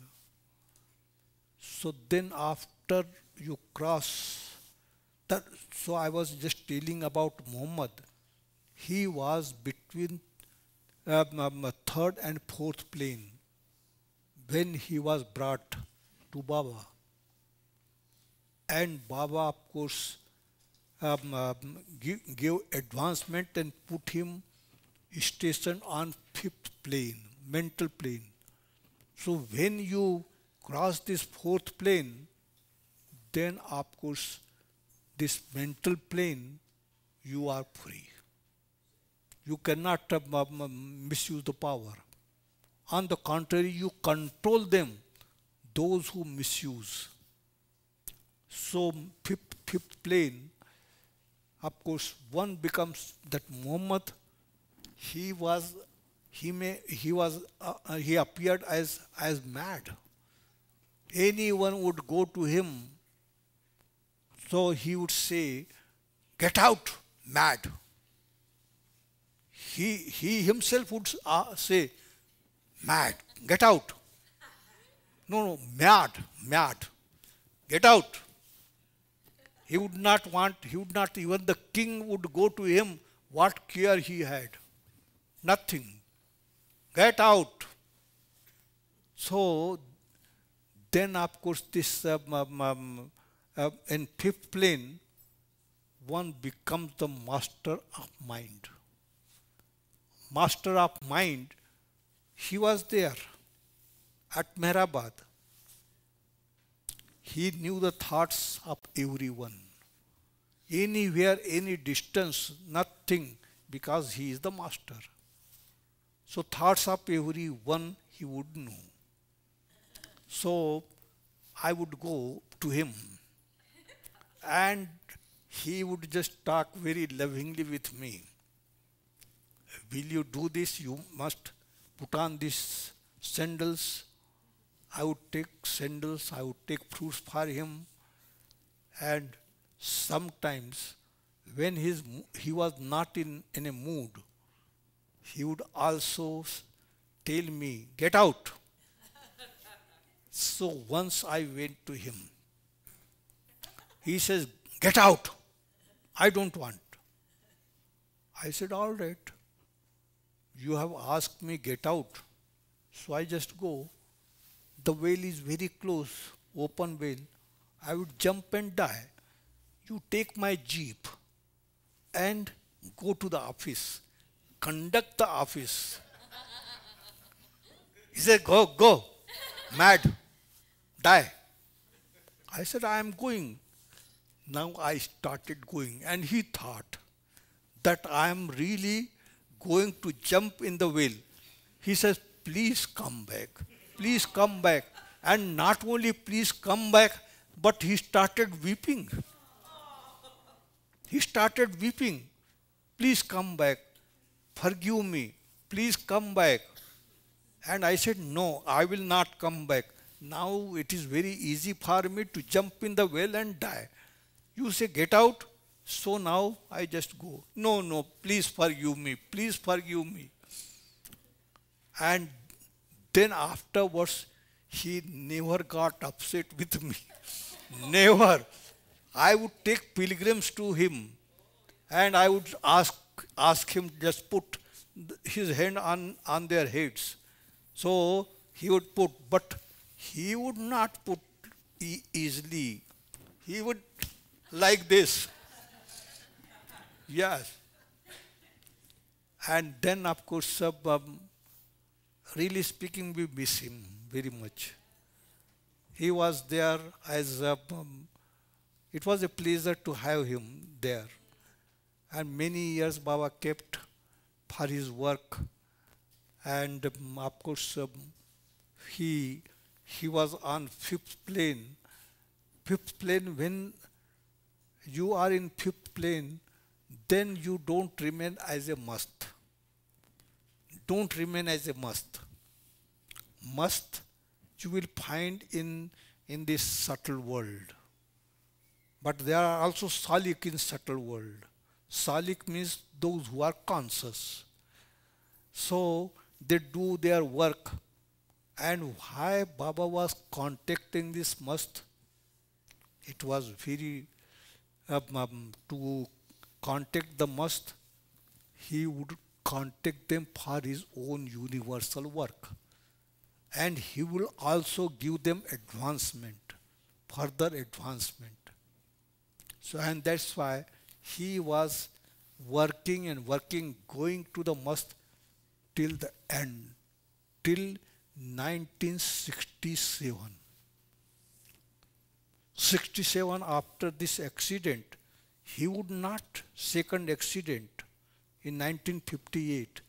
[SPEAKER 3] so then after you cross that so i was just telling about muhammad he was between um, um, third and fourth plane when he was brought to Baba, and Baba, of course, um, um, give, gave advancement and put him station on fifth plane, mental plane. So when you cross this fourth plane, then of course, this mental plane, you are free. You cannot um, um misuse the power. On the contrary, you control them, those who misuse. So, fifth, fifth plane, of course, one becomes that Muhammad, he was, he may, he was, uh, uh he appeared as, as mad. Anyone would go to him, so he would say, get out, mad. He, he himself would uh, say, mad, get out. No, no, mad, mad, get out. He would not want, he would not, even the king would go to him, what care he had? Nothing. Get out. So then, of course, this um, um, um, uh, in fifth plane, one becomes the master of mind. Master of mind he was there at Mehrabad. He knew the thoughts of everyone. Anywhere, any distance, nothing, because he is the master. So thoughts of everyone he would know. So I would go to him and he would just talk very lovingly with me. Will you do this? You must put on these sandals. I would take sandals, I would take fruits for him. And sometimes, when his, he was not in, in a mood, he would also tell me, Get out. so once I went to him, he says, Get out. I don't want. I said, All right you have asked me get out so I just go the whale is very close open whale I would jump and die you take my jeep and go to the office conduct the office he said go go mad die I said I am going now I started going and he thought that I am really going to jump in the well. He says, please come back. Please come back. And not only please come back, but he started weeping. He started weeping. Please come back. Forgive me. Please come back. And I said, no, I will not come back. Now it is very easy for me to jump in the well and die. You say, get out. So now I just go, no, no, please forgive me, please forgive me. And then afterwards, he never got upset with me. never. I would take pilgrims to him and I would ask, ask him just put his hand on, on their heads. So he would put, but he would not put e easily. He would like this. Yes. And then, of course, um, really speaking, we miss him very much. He was there as a, um, it was a pleasure to have him there. And many years Baba kept for his work. And um, of course, um, he, he was on fifth plane. Fifth plane, when you are in fifth plane, then you don't remain as a must. Don't remain as a must. Must you will find in, in this subtle world. But there are also salik in subtle world. Salik means those who are conscious. So they do their work. And why Baba was contacting this must? It was very um, um, to contact the must, he would contact them for his own universal work. And he will also give them advancement, further advancement. So, and that's why he was working and working, going to the must till the end, till 1967. 67 after this accident, he would not second accident in 1958.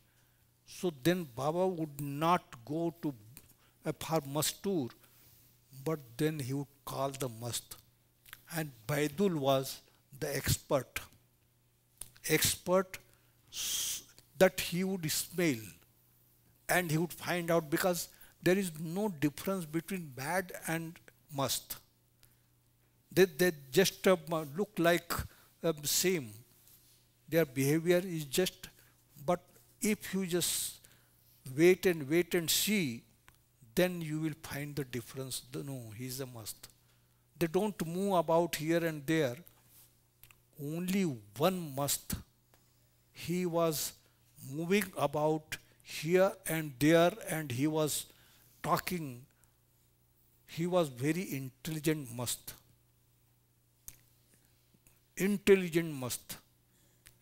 [SPEAKER 3] So then Baba would not go to a farmer's tour, but then he would call the must. And Baidul was the expert, expert that he would smell and he would find out because there is no difference between bad and must. They, they just uh, look like same. Their behavior is just, but if you just wait and wait and see, then you will find the difference. The, no, he's a must. They don't move about here and there. Only one must. He was moving about here and there and he was talking. He was very intelligent must intelligent must.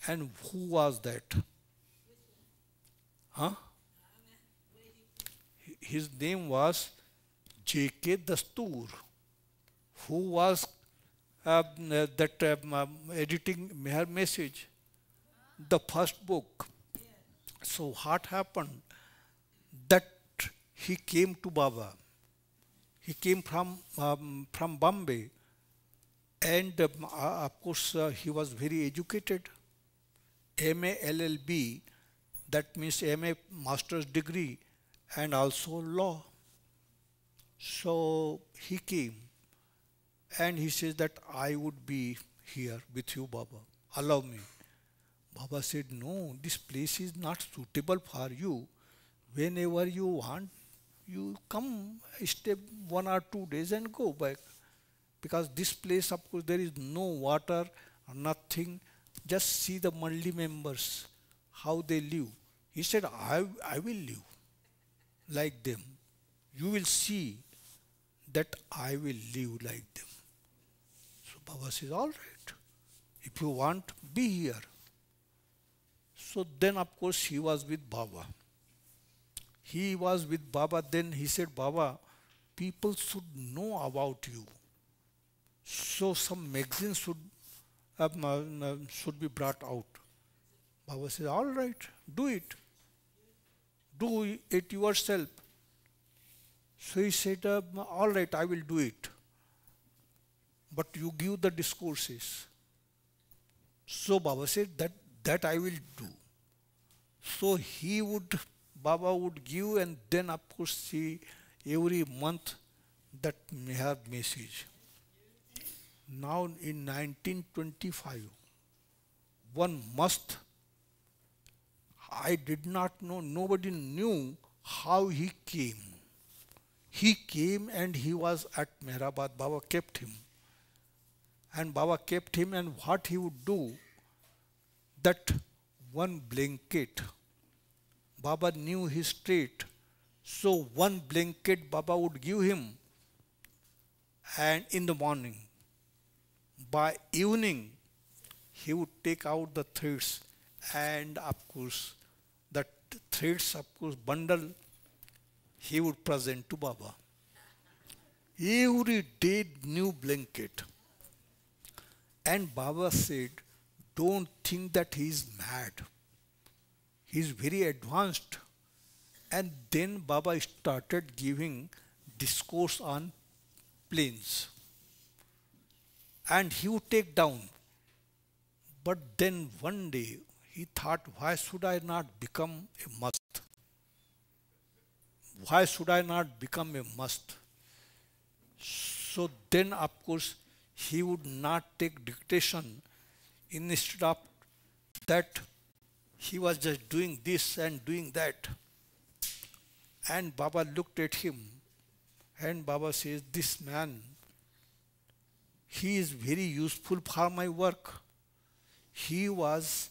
[SPEAKER 3] And who was that? Huh? His name was J.K. Dastoor, who was uh, that uh, editing her message, the first book. So what happened? That he came to Baba. He came from um, from Bombay and um, uh, of course uh, he was very educated MA LLB that means MA master's degree and also law so he came and he says that I would be here with you Baba allow me Baba said no this place is not suitable for you whenever you want you come stay one or two days and go back because this place of course there is no water nothing just see the Mandi members how they live he said I, I will live like them you will see that I will live like them so Baba says all right if you want be here so then of course he was with Baba he was with Baba then he said Baba people should know about you so some magazines should, um, should be brought out. Baba says, all right, do it. Do it yourself. So he said, um, all right, I will do it. But you give the discourses. So Baba said, that, that I will do. So he would, Baba would give and then of course see every month that may have message. Now in 1925, one must, I did not know, nobody knew how he came. He came and he was at Mehrabad. Baba kept him. And Baba kept him and what he would do, that one blanket, Baba knew his state, so one blanket Baba would give him and in the morning by evening, he would take out the threads and of course, the threads of course bundle he would present to Baba. Every day new blanket. And Baba said, don't think that he is mad. He is very advanced. And then Baba started giving discourse on planes and he would take down. But then one day he thought, why should I not become a must? Why should I not become a must? So then, of course, he would not take dictation. Instead of that, he was just doing this and doing that. And Baba looked at him and Baba says, This man he is very useful for my work. He was,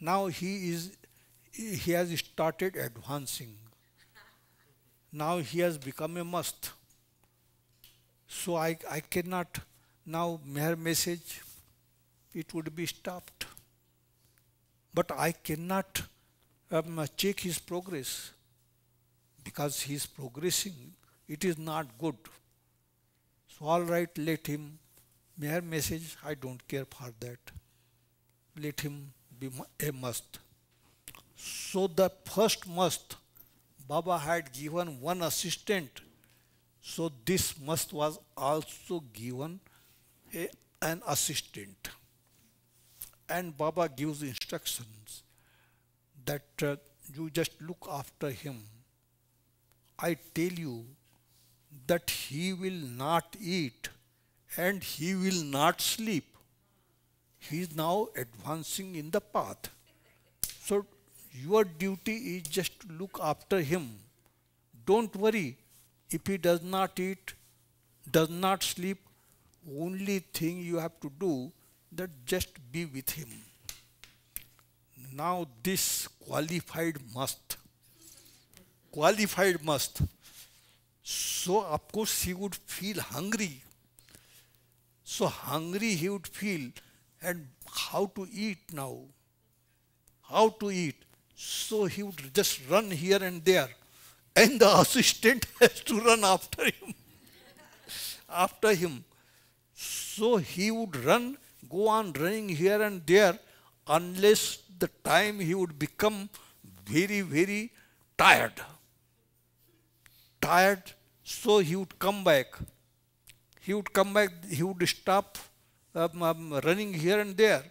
[SPEAKER 3] now he is, he has started advancing. Now he has become a must. So I, I cannot now mere message, it would be stopped. But I cannot um, check his progress because he is progressing. It is not good. So all right, let him mere message I don't care for that let him be a must so the first must Baba had given one assistant so this must was also given a, an assistant and Baba gives instructions that uh, you just look after him I tell you that he will not eat and he will not sleep. He is now advancing in the path. So your duty is just to look after him. Don't worry if he does not eat, does not sleep. Only thing you have to do that just be with him. Now this qualified must. Qualified must. So of course he would feel hungry so hungry he would feel and how to eat now? How to eat? So he would just run here and there and the assistant has to run after him. after him. So he would run, go on running here and there unless the time he would become very, very tired. Tired, so he would come back he would come back, he would stop um, um, running here and there.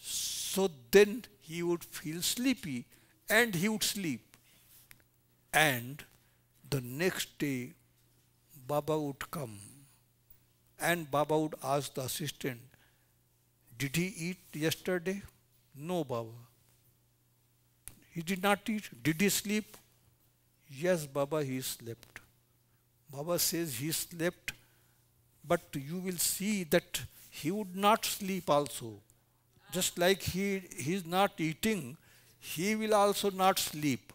[SPEAKER 3] So then he would feel sleepy and he would sleep. And the next day, Baba would come and Baba would ask the assistant, Did he eat yesterday? No, Baba. He did not eat. Did he sleep? Yes, Baba, he slept. Baba says he slept but you will see that he would not sleep also. Just like he, he is not eating, he will also not sleep.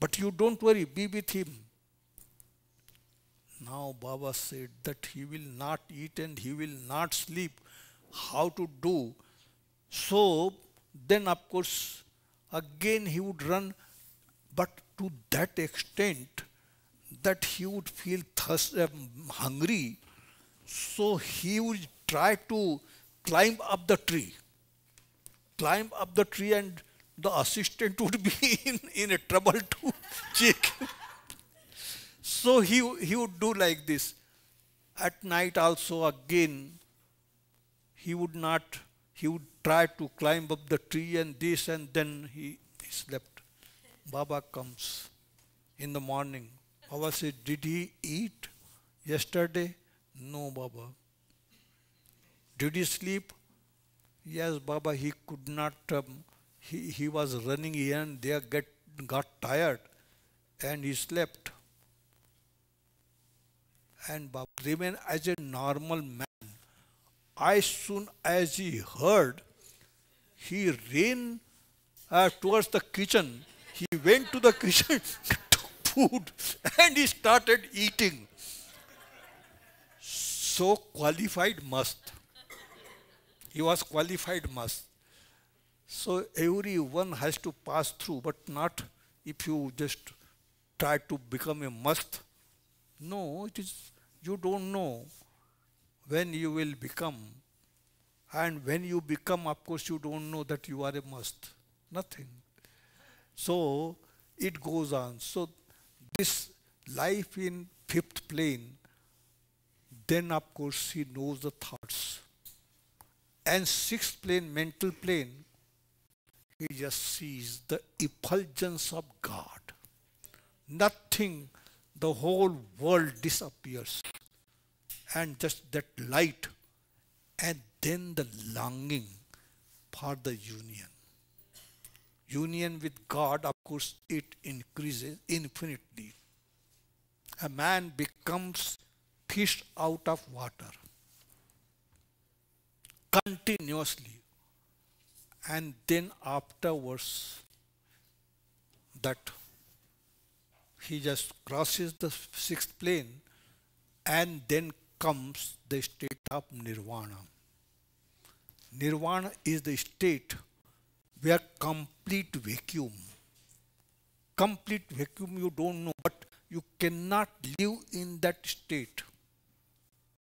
[SPEAKER 3] But you don't worry, be with him. Now Baba said that he will not eat and he will not sleep. How to do? So then of course again he would run but to that extent that he would feel thirst, um, hungry so he would try to climb up the tree, climb up the tree, and the assistant would be in, in a trouble to check. so he, he would do like this. At night also again, he would not, he would try to climb up the tree and this and then he, he slept. Baba comes in the morning. Baba said, did he eat yesterday? No, Baba. Did he sleep? Yes, Baba, he could not. Um, he, he was running here and there, get, got tired, and he slept. And Baba remained as a normal man. As soon as he heard, he ran uh, towards the kitchen. He went to the kitchen, took food, and he started eating so qualified must. He was qualified must. So everyone has to pass through, but not if you just try to become a must. No, it is you don't know when you will become. And when you become, of course, you don't know that you are a must. Nothing. So it goes on. So this life in fifth plane then of course he knows the thoughts. And sixth plane, mental plane, he just sees the effulgence of God. Nothing, the whole world disappears. And just that light and then the longing for the union. Union with God, of course, it increases infinitely. A man becomes Fish out of water continuously and then afterwards that he just crosses the sixth plane and then comes the state of nirvana nirvana is the state where complete vacuum complete vacuum you don't know but you cannot live in that state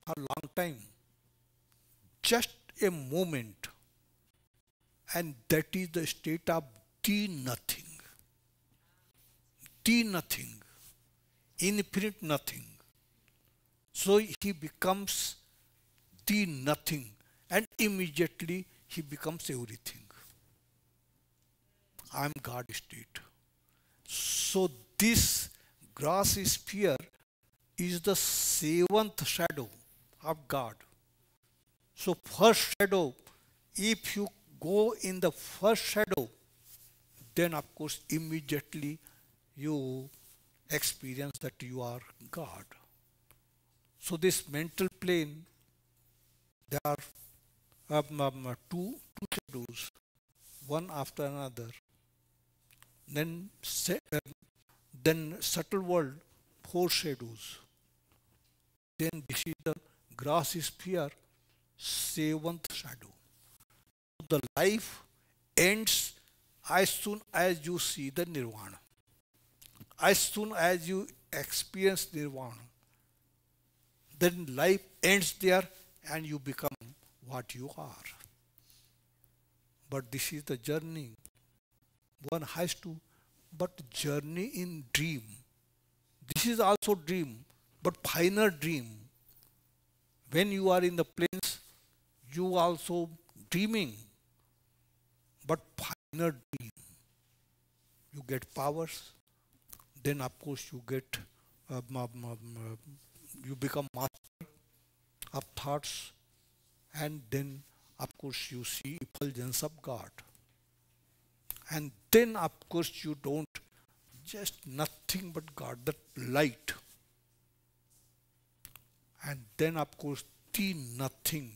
[SPEAKER 3] a long time, just a moment, and that is the state of the nothing. The nothing, infinite nothing. So he becomes the nothing, and immediately he becomes everything. I am God state. So this grass sphere is the seventh shadow of God. So, first shadow, if you go in the first shadow, then of course, immediately you experience that you are God. So, this mental plane, there are um, um, two, two shadows, one after another. Then, um, then subtle world, four shadows. Then this is the grass is pure, seventh shadow. The life ends as soon as you see the nirvana. As soon as you experience nirvana, then life ends there and you become what you are. But this is the journey. One has to, but journey in dream. This is also dream, but finer dream when you are in the plains, you also dreaming, but finer dream. You get powers, then of course you get, uh, you become master of thoughts, and then of course you see effulgence of God. And then of course you don't, just nothing but God, that light and then of course the nothing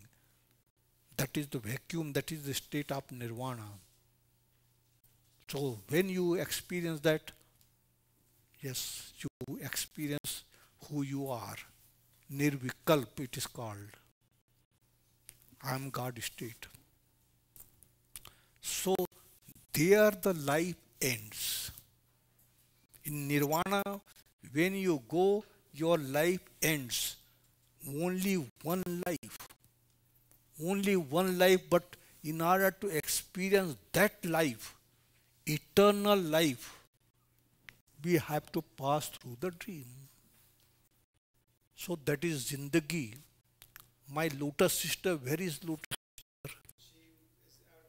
[SPEAKER 3] that is the vacuum that is the state of nirvana so when you experience that yes you experience who you are nirvikalp it is called i am god state so there the life ends in nirvana when you go your life ends only one life. Only one life, but in order to experience that life, eternal life, we have to pass through the dream. So that is Zindagi. My lotus sister, where is lotus sister? She is out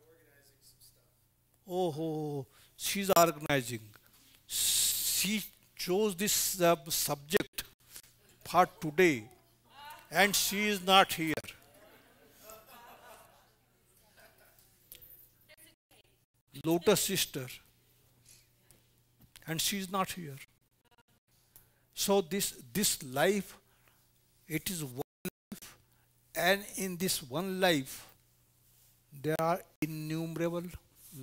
[SPEAKER 3] uh, organizing some stuff. Oh, she's organizing. She chose this uh, subject for today and she is not here. Lotus sister, and she is not here. So this this life, it is one life, and in this one life, there are innumerable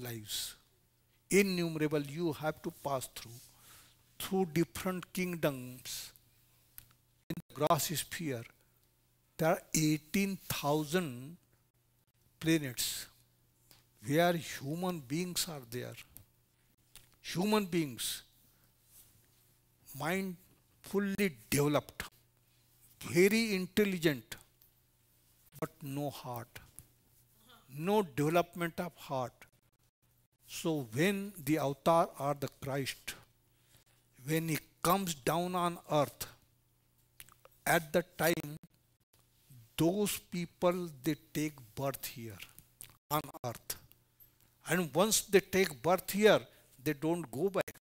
[SPEAKER 3] lives. Innumerable you have to pass through, through different kingdoms in the grass sphere there are 18,000 planets where human beings are there. Human beings, mind fully developed, very intelligent, but no heart, no development of heart. So when the avatar or the Christ, when he comes down on earth, at the time those people they take birth here on earth and once they take birth here they don't go back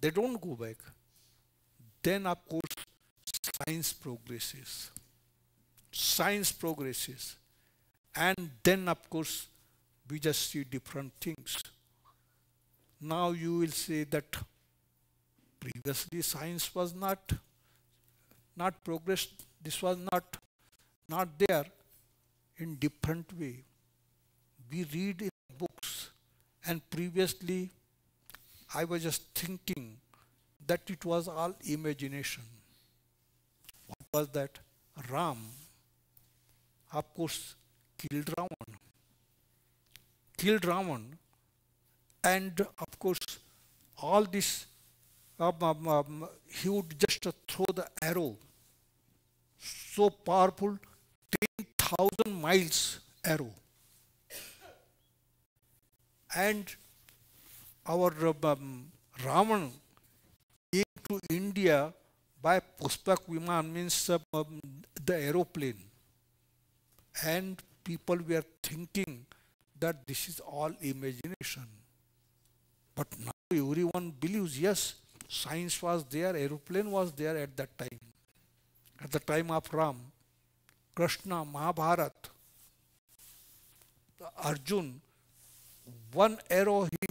[SPEAKER 3] they don't go back then of course science progresses science progresses and then of course we just see different things now you will say that previously science was not not progressed this was not not there in different way. We read in books and previously I was just thinking that it was all imagination. What was that? Ram, of course, killed Ravan. Killed Ravan and of course all this um, um, um, he would just throw the arrow so powerful thousand miles arrow. And our um, um Ravan came to India by Puspak Viman, means um, um, the aeroplane. And people were thinking that this is all imagination. But now everyone believes, yes, science was there, aeroplane was there at that time, at the time of Ram. Krishna, Mahabharat, Arjun, one arrow he,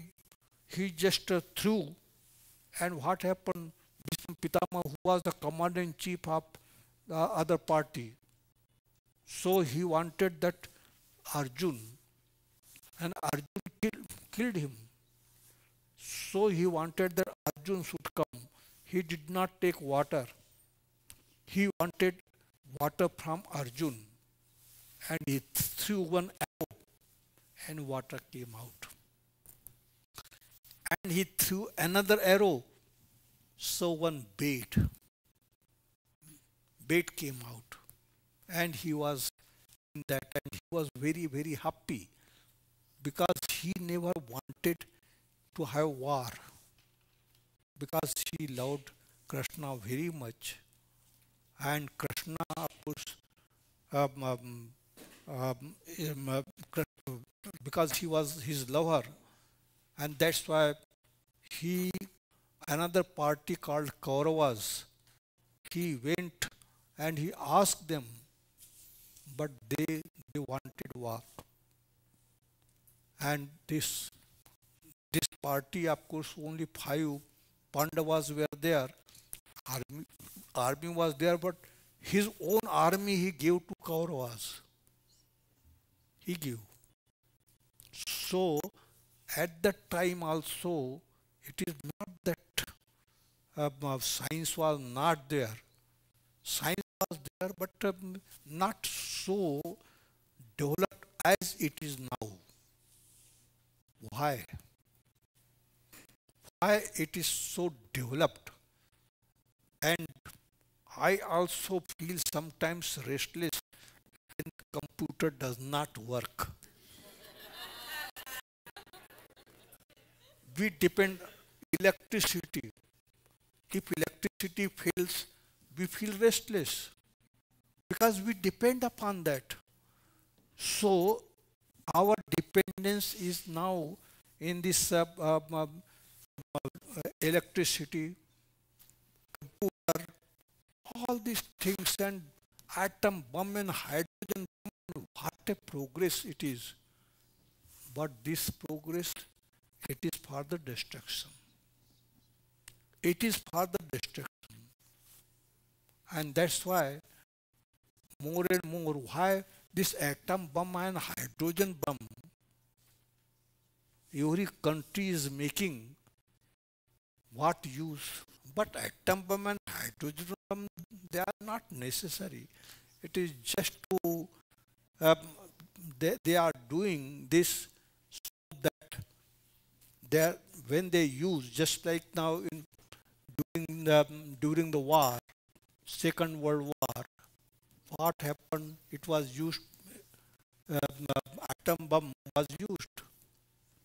[SPEAKER 3] he just threw, and what happened? Bhishma Pitama, who was the commander in chief of the other party, so he wanted that Arjun, and Arjun killed him. So he wanted that Arjun should come. He did not take water. He wanted water from Arjun and he threw one arrow and water came out. And he threw another arrow, so one bait. Bait came out. And he was in that and he was very, very happy because he never wanted to have war because he loved Krishna very much and Krishna, of course, um, um, um, um uh, because he was his lover, and that's why he, another party called Kauravas, he went and he asked them, but they they wanted war, and this this party, of course, only five Pandavas were there. Army, army was there, but his own army he gave to Kauravas. He gave. So, at that time also, it is not that um, uh, science was not there. Science was there, but um, not so developed as it is now. Why? Why it is so developed and I also feel sometimes restless when computer does not work. we depend electricity. If electricity fails, we feel restless because we depend upon that. So our dependence is now in this uh, uh um, uh, electricity, all these things and atom bomb and hydrogen bomb, what a progress it is. But this progress, it is for the destruction. It is for the destruction. And that's why more and more, why this atom bomb and hydrogen bomb, every country is making what use, but atom bomb and hydrogen they are not necessary. It is just to, um, they, they are doing this so that they are, when they use, just like now in, during, the, during the war, Second World War, what happened? It was used, um, uh, atom bomb was used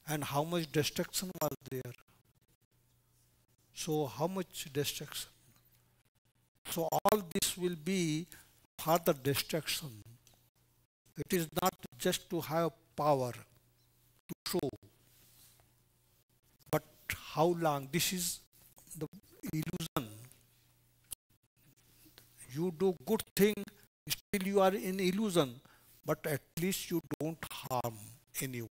[SPEAKER 3] and how much destruction was there. So how much destruction? So all this will be further destruction. It is not just to have power to show, but how long. This is the illusion. You do good thing, still you are in illusion, but at least you don't harm anyone.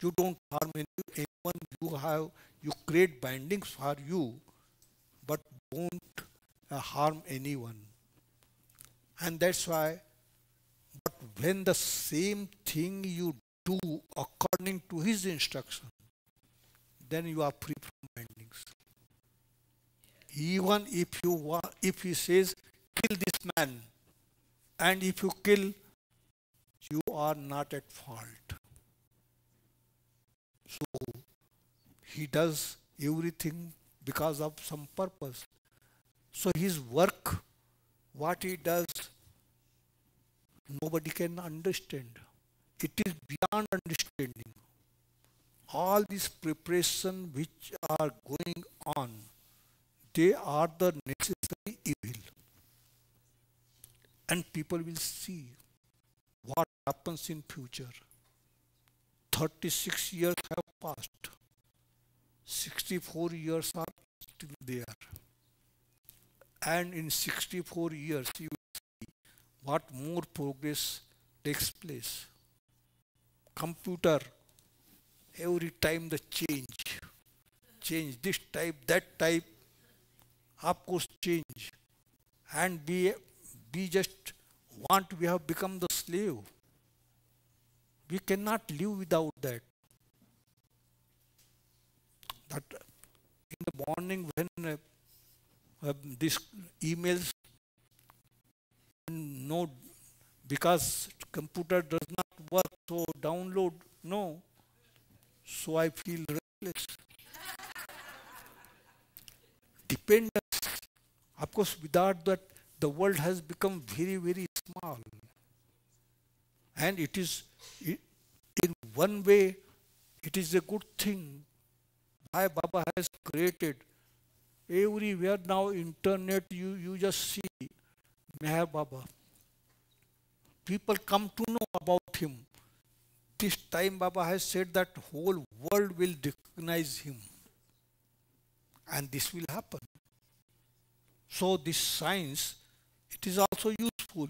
[SPEAKER 3] You don't harm anyone. You have you create bindings for you but won't uh, harm anyone. And that's why, but when the same thing you do according to his instruction, then you are free from bindings. Even if you want, if he says, kill this man, and if you kill, you are not at fault. So he does everything because of some purpose. So his work, what he does, nobody can understand. It is beyond understanding. All these preparation which are going on, they are the necessary evil. And people will see what happens in future. 36 years have passed. 64 years are still there. And in 64 years, you see what more progress takes place. Computer, every time the change, change this type, that type, of course change. And we, we just want, we have become the slave. We cannot live without that that in the morning when uh, um, these emails no because computer does not work so download no so I feel restless dependence of course without that the world has become very very small and it is in one way it is a good thing High Baba has created. Everywhere now, internet, you, you just see Meher Baba. People come to know about him. This time Baba has said that whole world will recognize him. And this will happen. So this science, it is also useful.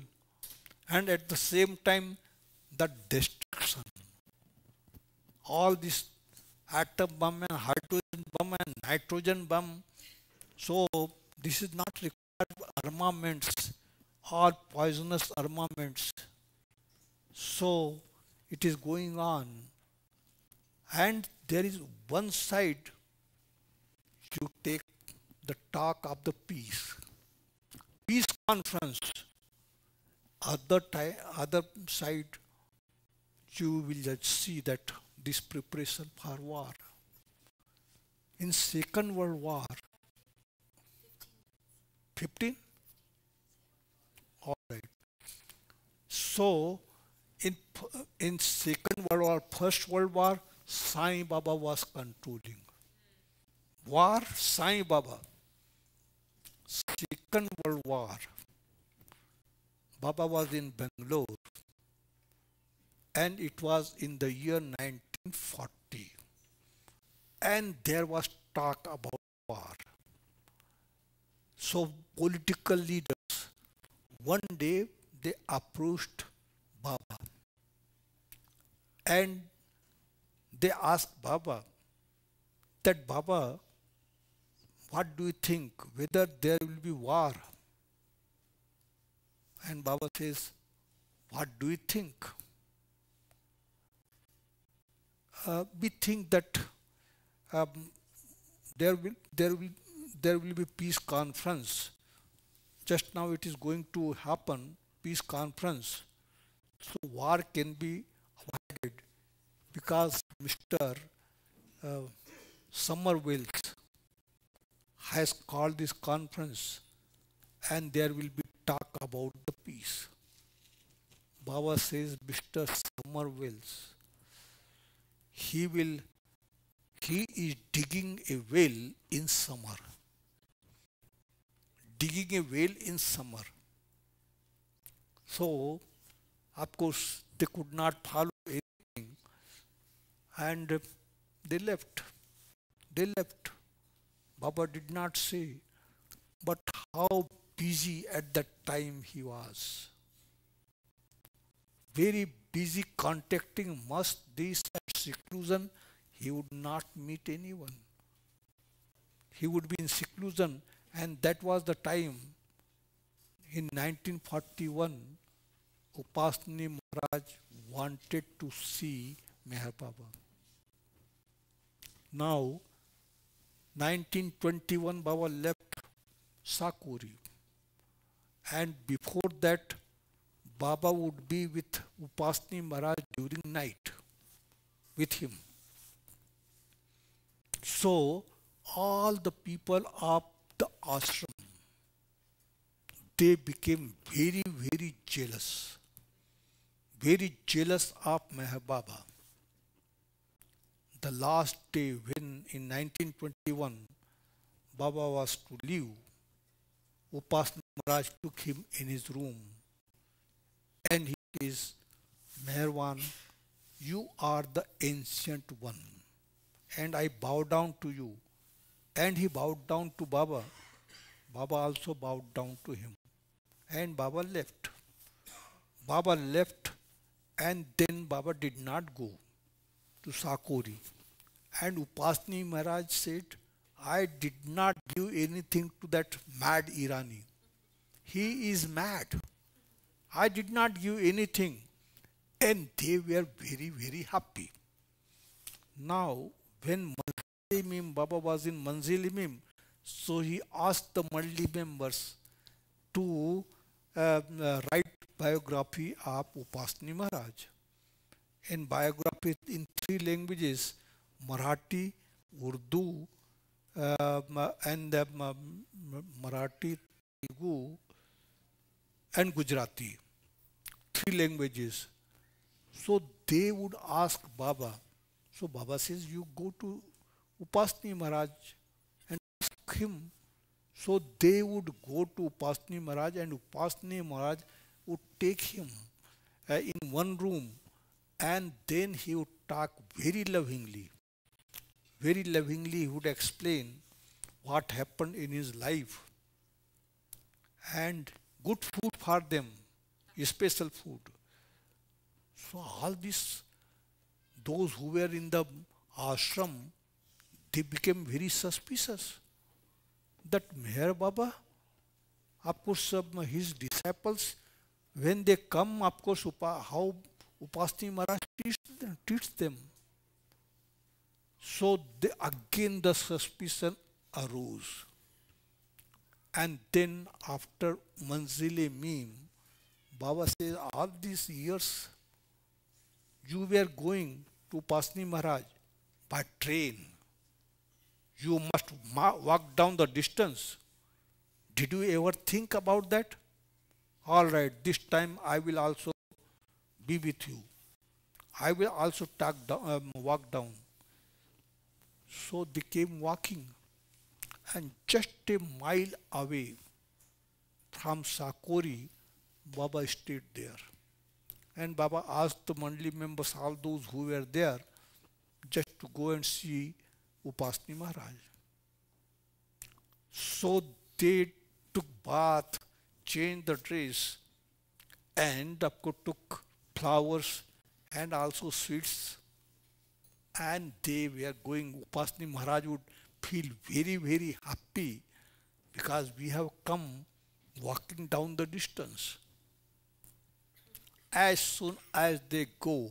[SPEAKER 3] And at the same time, that destruction. All this atom bomb and hydrogen bomb and nitrogen bomb. So this is not required armaments or poisonous armaments. So it is going on. And there is one side you take the talk of the peace. Peace conference. Other, other side you will just see that this preparation for war. In Second World War, 15? All right. So, in, in Second World War, First World War, Sai Baba was controlling. War, Sai Baba. Second World War, Baba was in Bangalore and it was in the year 19. 1940 and there was talk about war. So political leaders, one day they approached Baba and they asked Baba that Baba, what do you think, whether there will be war? And Baba says, what do you think? uh, we think that um, there will there will there will be peace conference. Just now it is going to happen peace conference. So war can be avoided because Mr. Uh, Somerville has called this conference and there will be talk about the peace. Baba says Mr. Somerville he will he is digging a well in summer digging a well in summer so of course they could not follow anything and they left they left baba did not say but how busy at that time he was very busy contacting must this seclusion, he would not meet anyone. He would be in seclusion, and that was the time in 1941, Upasani Maharaj wanted to see Meher Baba. Now, 1921, Baba left Sakuri. And before that, Baba would be with Upasani Maharaj during night with him. So all the people of the ashram, they became very, very jealous. Very jealous of Mahababa. The last day when in 1921 Baba was to leave, Upasana Maharaj took him in his room and his Mehrwan you are the ancient one, and I bow down to you. And he bowed down to Baba. Baba also bowed down to him. And Baba left. Baba left, and then Baba did not go to Sakori. And Upasani Maharaj said, I did not give anything to that mad Irani. He is mad. I did not give anything and they were very, very happy. Now, when Manzilimim, Baba was in Manzilimim, so he asked the Maldi members to uh, uh, write biography of Upasani Maharaj. And biography in three languages, Marathi, Urdu, uh, and uh, Marathi, Telugu, and Gujarati. Three languages. So they would ask Baba. So Baba says, you go to Upasni Maharaj and ask him. So they would go to Upasni Maharaj and Upasni Maharaj would take him uh, in one room and then he would talk very lovingly. Very lovingly he would explain what happened in his life and good food for them, special food so all this, those who were in the ashram, they became very suspicious that Meher Baba, of course, uh, his disciples, when they come, of course, how Upasni Maharaj teach, teach them. So they, again the suspicion arose. And then after Manzile Meme, Baba says, all these years you were going to Pasni Maharaj by train. You must walk down the distance. Did you ever think about that? All right, this time I will also be with you. I will also down, um, walk down. So they came walking and just a mile away from Sakori, Baba stayed there. And Baba asked the Mandali members, all those who were there, just to go and see Upasani Maharaj. So they took bath, changed the dress, and of course took flowers and also sweets. And they were going, Upasani Maharaj would feel very, very happy because we have come walking down the distance as soon as they go,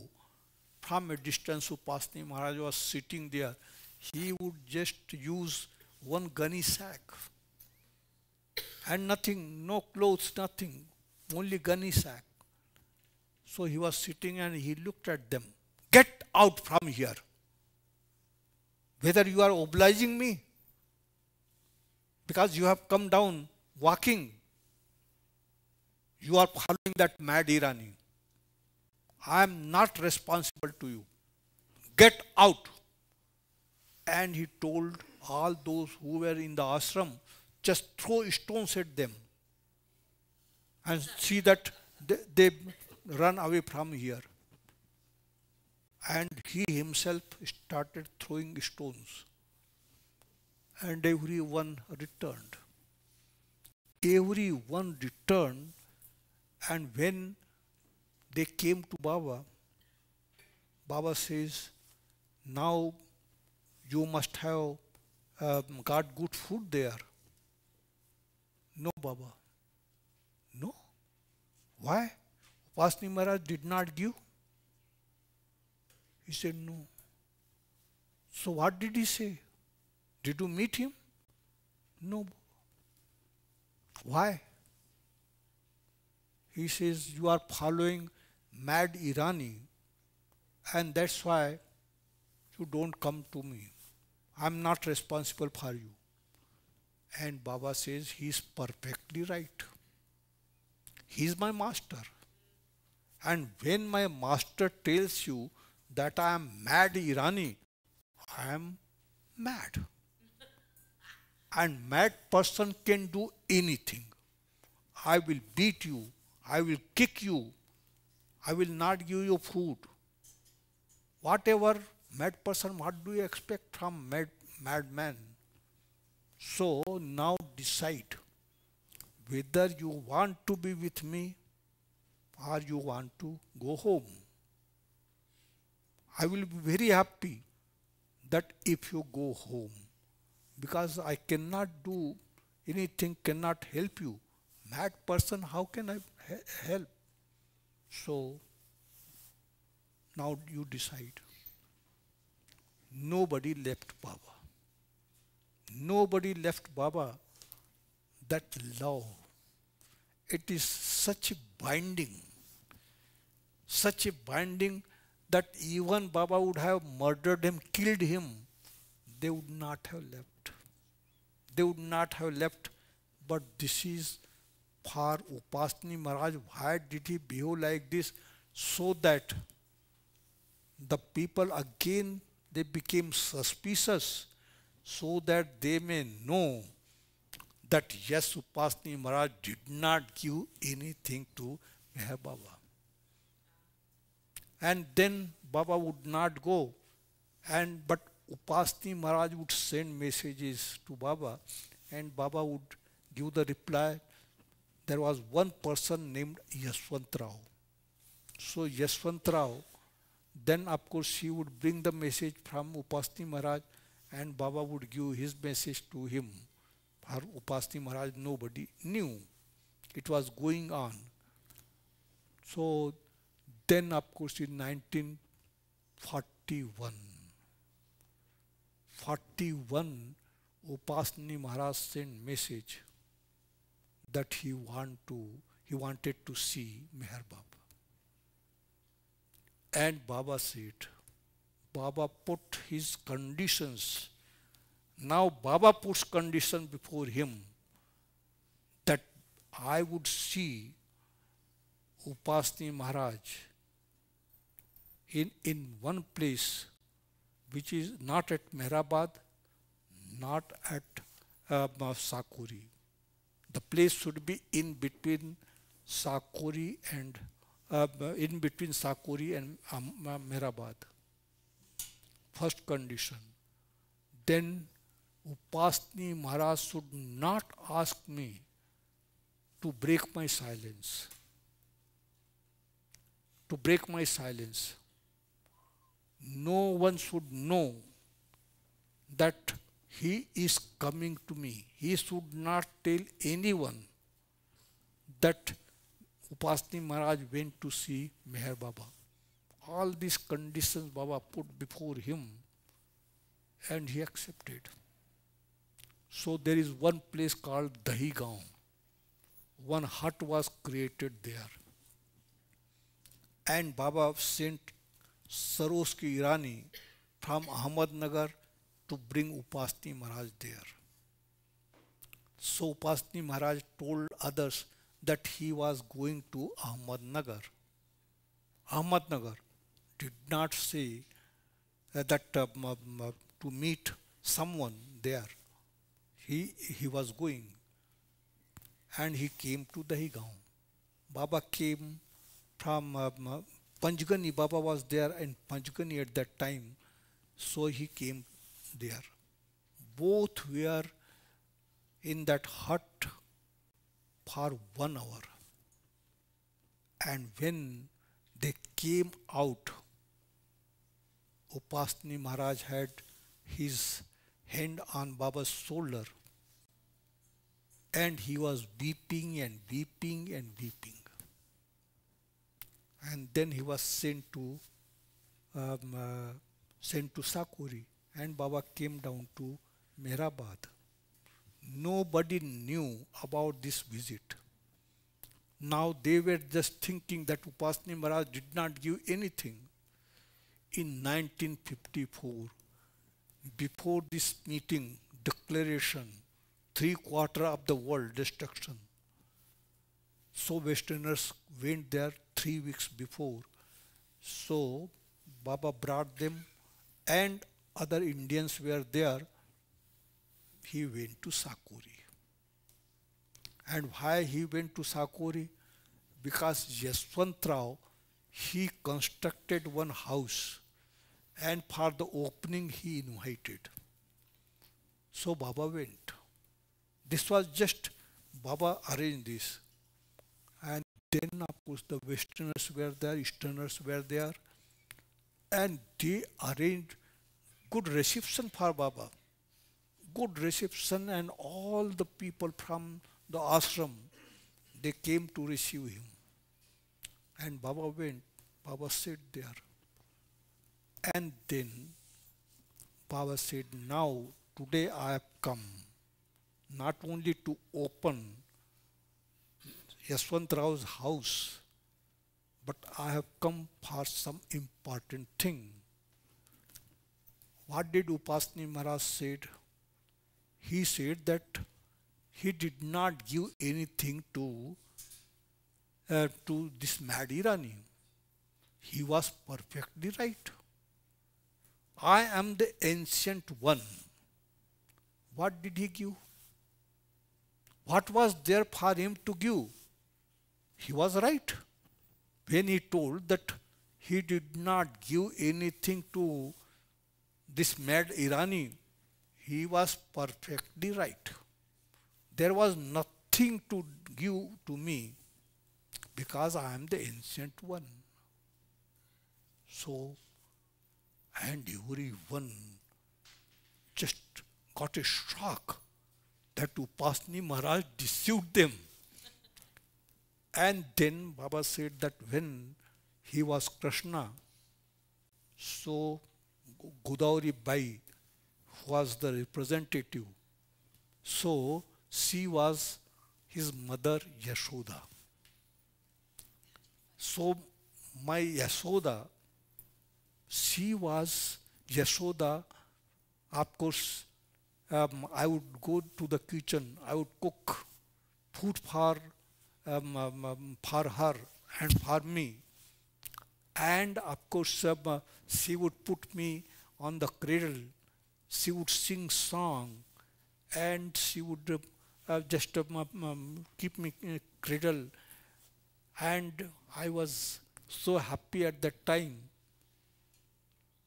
[SPEAKER 3] from a distance him? Maharaj was sitting there, he would just use one gunny sack and nothing, no clothes, nothing, only gunny sack. So he was sitting and he looked at them. Get out from here. Whether you are obliging me, because you have come down walking, you are following that mad Irani. I am not responsible to you. Get out. And he told all those who were in the ashram, just throw stones at them and see that they, they run away from here. And he himself started throwing stones. And everyone returned. Everyone returned, and when they came to Baba. Baba says, now you must have um, got good food there. No, Baba. No. Why? Upasani Maharaj did not give. He said, no. So what did he say? Did you meet him? No. Why? He says, you are following mad Irani, and that's why you don't come to me. I'm not responsible for you. And Baba says he's perfectly right. He's my master. And when my master tells you that I am mad Irani, I am mad. and mad person can do anything. I will beat you. I will kick you. I will not give you food. Whatever mad person, what do you expect from mad madman? So now decide whether you want to be with me or you want to go home. I will be very happy that if you go home because I cannot do anything, cannot help you. Mad person, how can I help? So now you decide. Nobody left Baba. Nobody left Baba. That love. It is such a binding, such a binding that even Baba would have murdered him, killed him, they would not have left. They would not have left. But this is for Upasni Maharaj, why did he behave like this? So that the people again, they became suspicious so that they may know that yes, Upasni Maharaj did not give anything to Meher Baba. And then Baba would not go. And but Upasni Maharaj would send messages to Baba and Baba would give the reply there was one person named Yashwant Rao. So Yashwant Rao, then of course she would bring the message from Upasni Maharaj and Baba would give his message to him. Her Upasni Maharaj nobody knew. It was going on. So then of course in 1941, 41 Upasni Maharaj sent message that he want to he wanted to see Meher Baba. And Baba said, Baba put his conditions. Now Baba puts condition before him that I would see Upasni Maharaj in, in one place which is not at Mehrabad, not at uh, Sakuri, the place should be in between Sakori and uh, in between Sakori and um, uh, Mehrabad. First condition. Then Upasni Maharaj should not ask me to break my silence. To break my silence. No one should know that he is coming to me. He should not tell anyone that Upasani Maharaj went to see Meher Baba. All these conditions Baba put before him and he accepted. So there is one place called Dahigaon. One hut was created there. And Baba sent Saroski Irani from Ahmednagar to bring Upasni Maharaj there. So Upasni Maharaj told others that he was going to Ahmadnagar. Ahmadnagar did not say that um, um, to meet someone there. He, he was going and he came to Dahigaon. Baba came from um, Panjgani. Baba was there in Panjgani at that time. So he came there. Both were in that hut for one hour. And when they came out, Upasani Maharaj had his hand on Baba's shoulder and he was weeping and weeping and weeping. And then he was sent to um, uh, sent to Sakuri and Baba came down to Mehrabad. Nobody knew about this visit. Now they were just thinking that Upasani Maharaj did not give anything. In 1954, before this meeting, declaration, three quarter of the world destruction. So Westerners went there three weeks before. So Baba brought them and other Indians were there, he went to Sakuri. And why he went to Sakuri? Because Yashwant Rao, he constructed one house and for the opening he invited. So Baba went. This was just Baba arranged this. And then of course the Westerners were there, Easterners were there and they arranged good reception for Baba, good reception and all the people from the ashram, they came to receive him. And Baba went, Baba sat there. And then Baba said, now, today I have come, not only to open Yashwant Rao's house, but I have come for some important thing. What did Upasni Maharaj said? He said that he did not give anything to uh, to this Madirani. He was perfectly right. I am the ancient one. What did he give? What was there for him to give? He was right when he told that he did not give anything to this mad Irani, he was perfectly right. There was nothing to give to me because I am the ancient one. So, and everyone just got a shock that Upasani Maharaj deceived them. and then Baba said that when he was Krishna, so Godavari Bai was the representative. So she was his mother Yashoda. So my Yashoda, she was Yashoda. Of course, um, I would go to the kitchen, I would cook food for, um, um, um for her and for me. And of course, um, she would put me on the cradle, she would sing song and she would uh, just um, um, um keep me uh, cradle. And I was so happy at that time.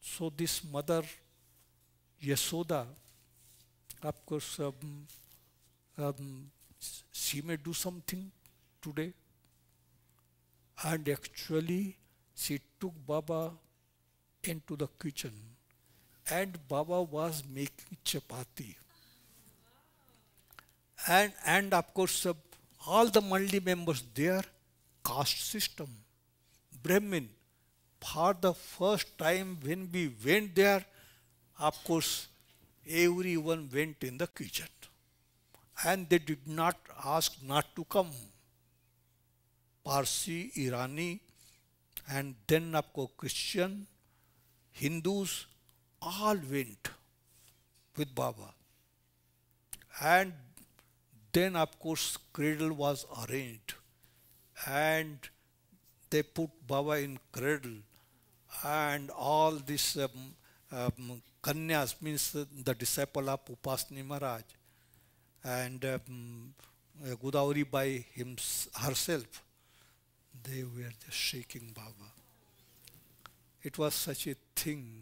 [SPEAKER 3] So this mother, Yasoda, of course, um, um, she may do something today. And actually, she took Baba into the kitchen and Baba was making chapati. And, and of course, all the Maldi members, their caste system, Brahmin, for the first time when we went there, of course, everyone went in the kitchen. And they did not ask not to come. Parsi, Irani, and then of course Christian, Hindus, all went with Baba. And then, of course, cradle was arranged and they put Baba in cradle and all these um, um, kanyas, means the disciple of Upasani Maharaj and um, uh, by him, herself, they were just shaking Baba. It was such a thing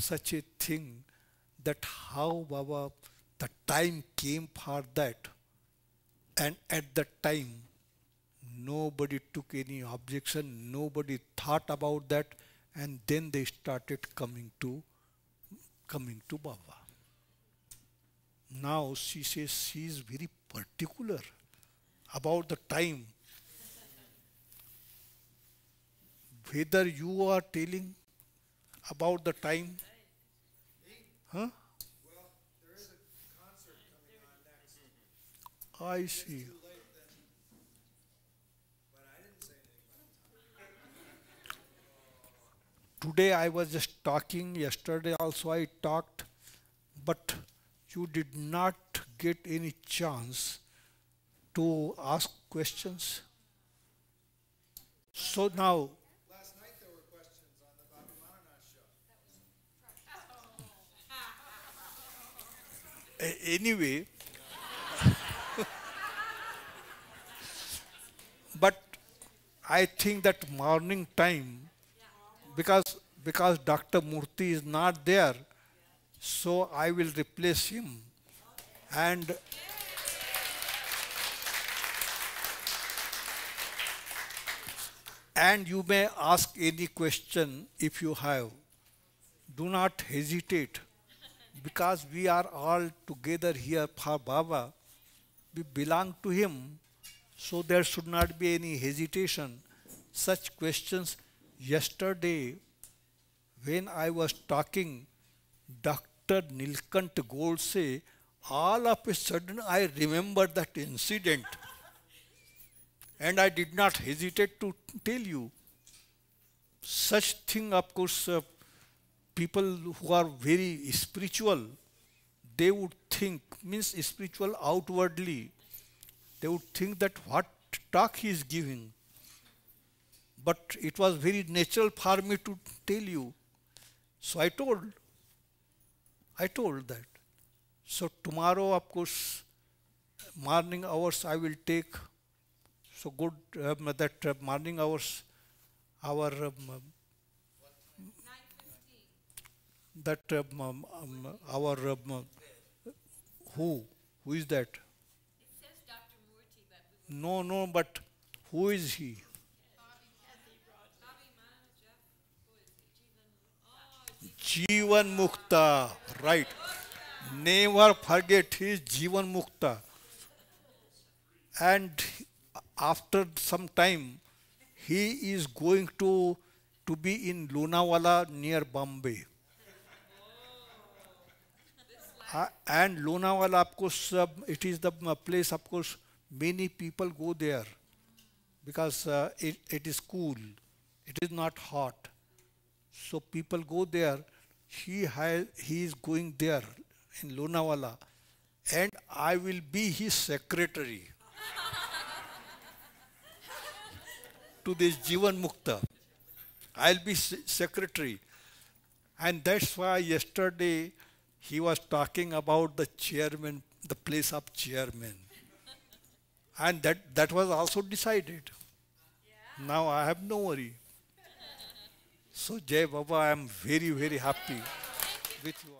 [SPEAKER 3] such a thing that how Baba, the time came for that and at that time nobody took any objection nobody thought about that and then they started coming to coming to baba now she says she is very particular about the time whether you are telling about the time Huh? Well, there is a concert coming on next. I see. Today I was just talking, yesterday also I talked, but you did not get any chance to ask questions. So now anyway, but I think that morning time, because because Dr. Murthy is not there, so I will replace him, and. And you may ask any question if you have. Do not hesitate because we are all together here for Baba, we belong to Him, so there should not be any hesitation. Such questions. Yesterday, when I was talking, Dr. Nilkant Golse, all of a sudden I remembered that incident. and I did not hesitate to tell you. Such thing, of course, uh, people who are very spiritual, they would think, means spiritual outwardly, they would think that what talk he is giving. But it was very natural for me to tell you. So I told, I told that. So tomorrow, of course, morning hours I will take. So good uh, that uh, morning hours, our um, that um, um, um our um, um, who who is that? no, no, but who is he? Jivan Mukta, right. Never forget his Jivan Mukta. And after some time, he is going to to be in Lunawala near Bombay and Lonawala, of course, uh, it is the uh, place, of course, many people go there because uh, it, it is cool, it is not hot. So people go there. He, has, he is going there in Lonawala, and I will be his secretary to this Jivan Mukta. I'll be secretary. And that's why yesterday he was talking about the chairman, the place of chairman. and that, that was also decided. Yeah. Now I have no worry. so Jay Baba, I am very, very happy with you.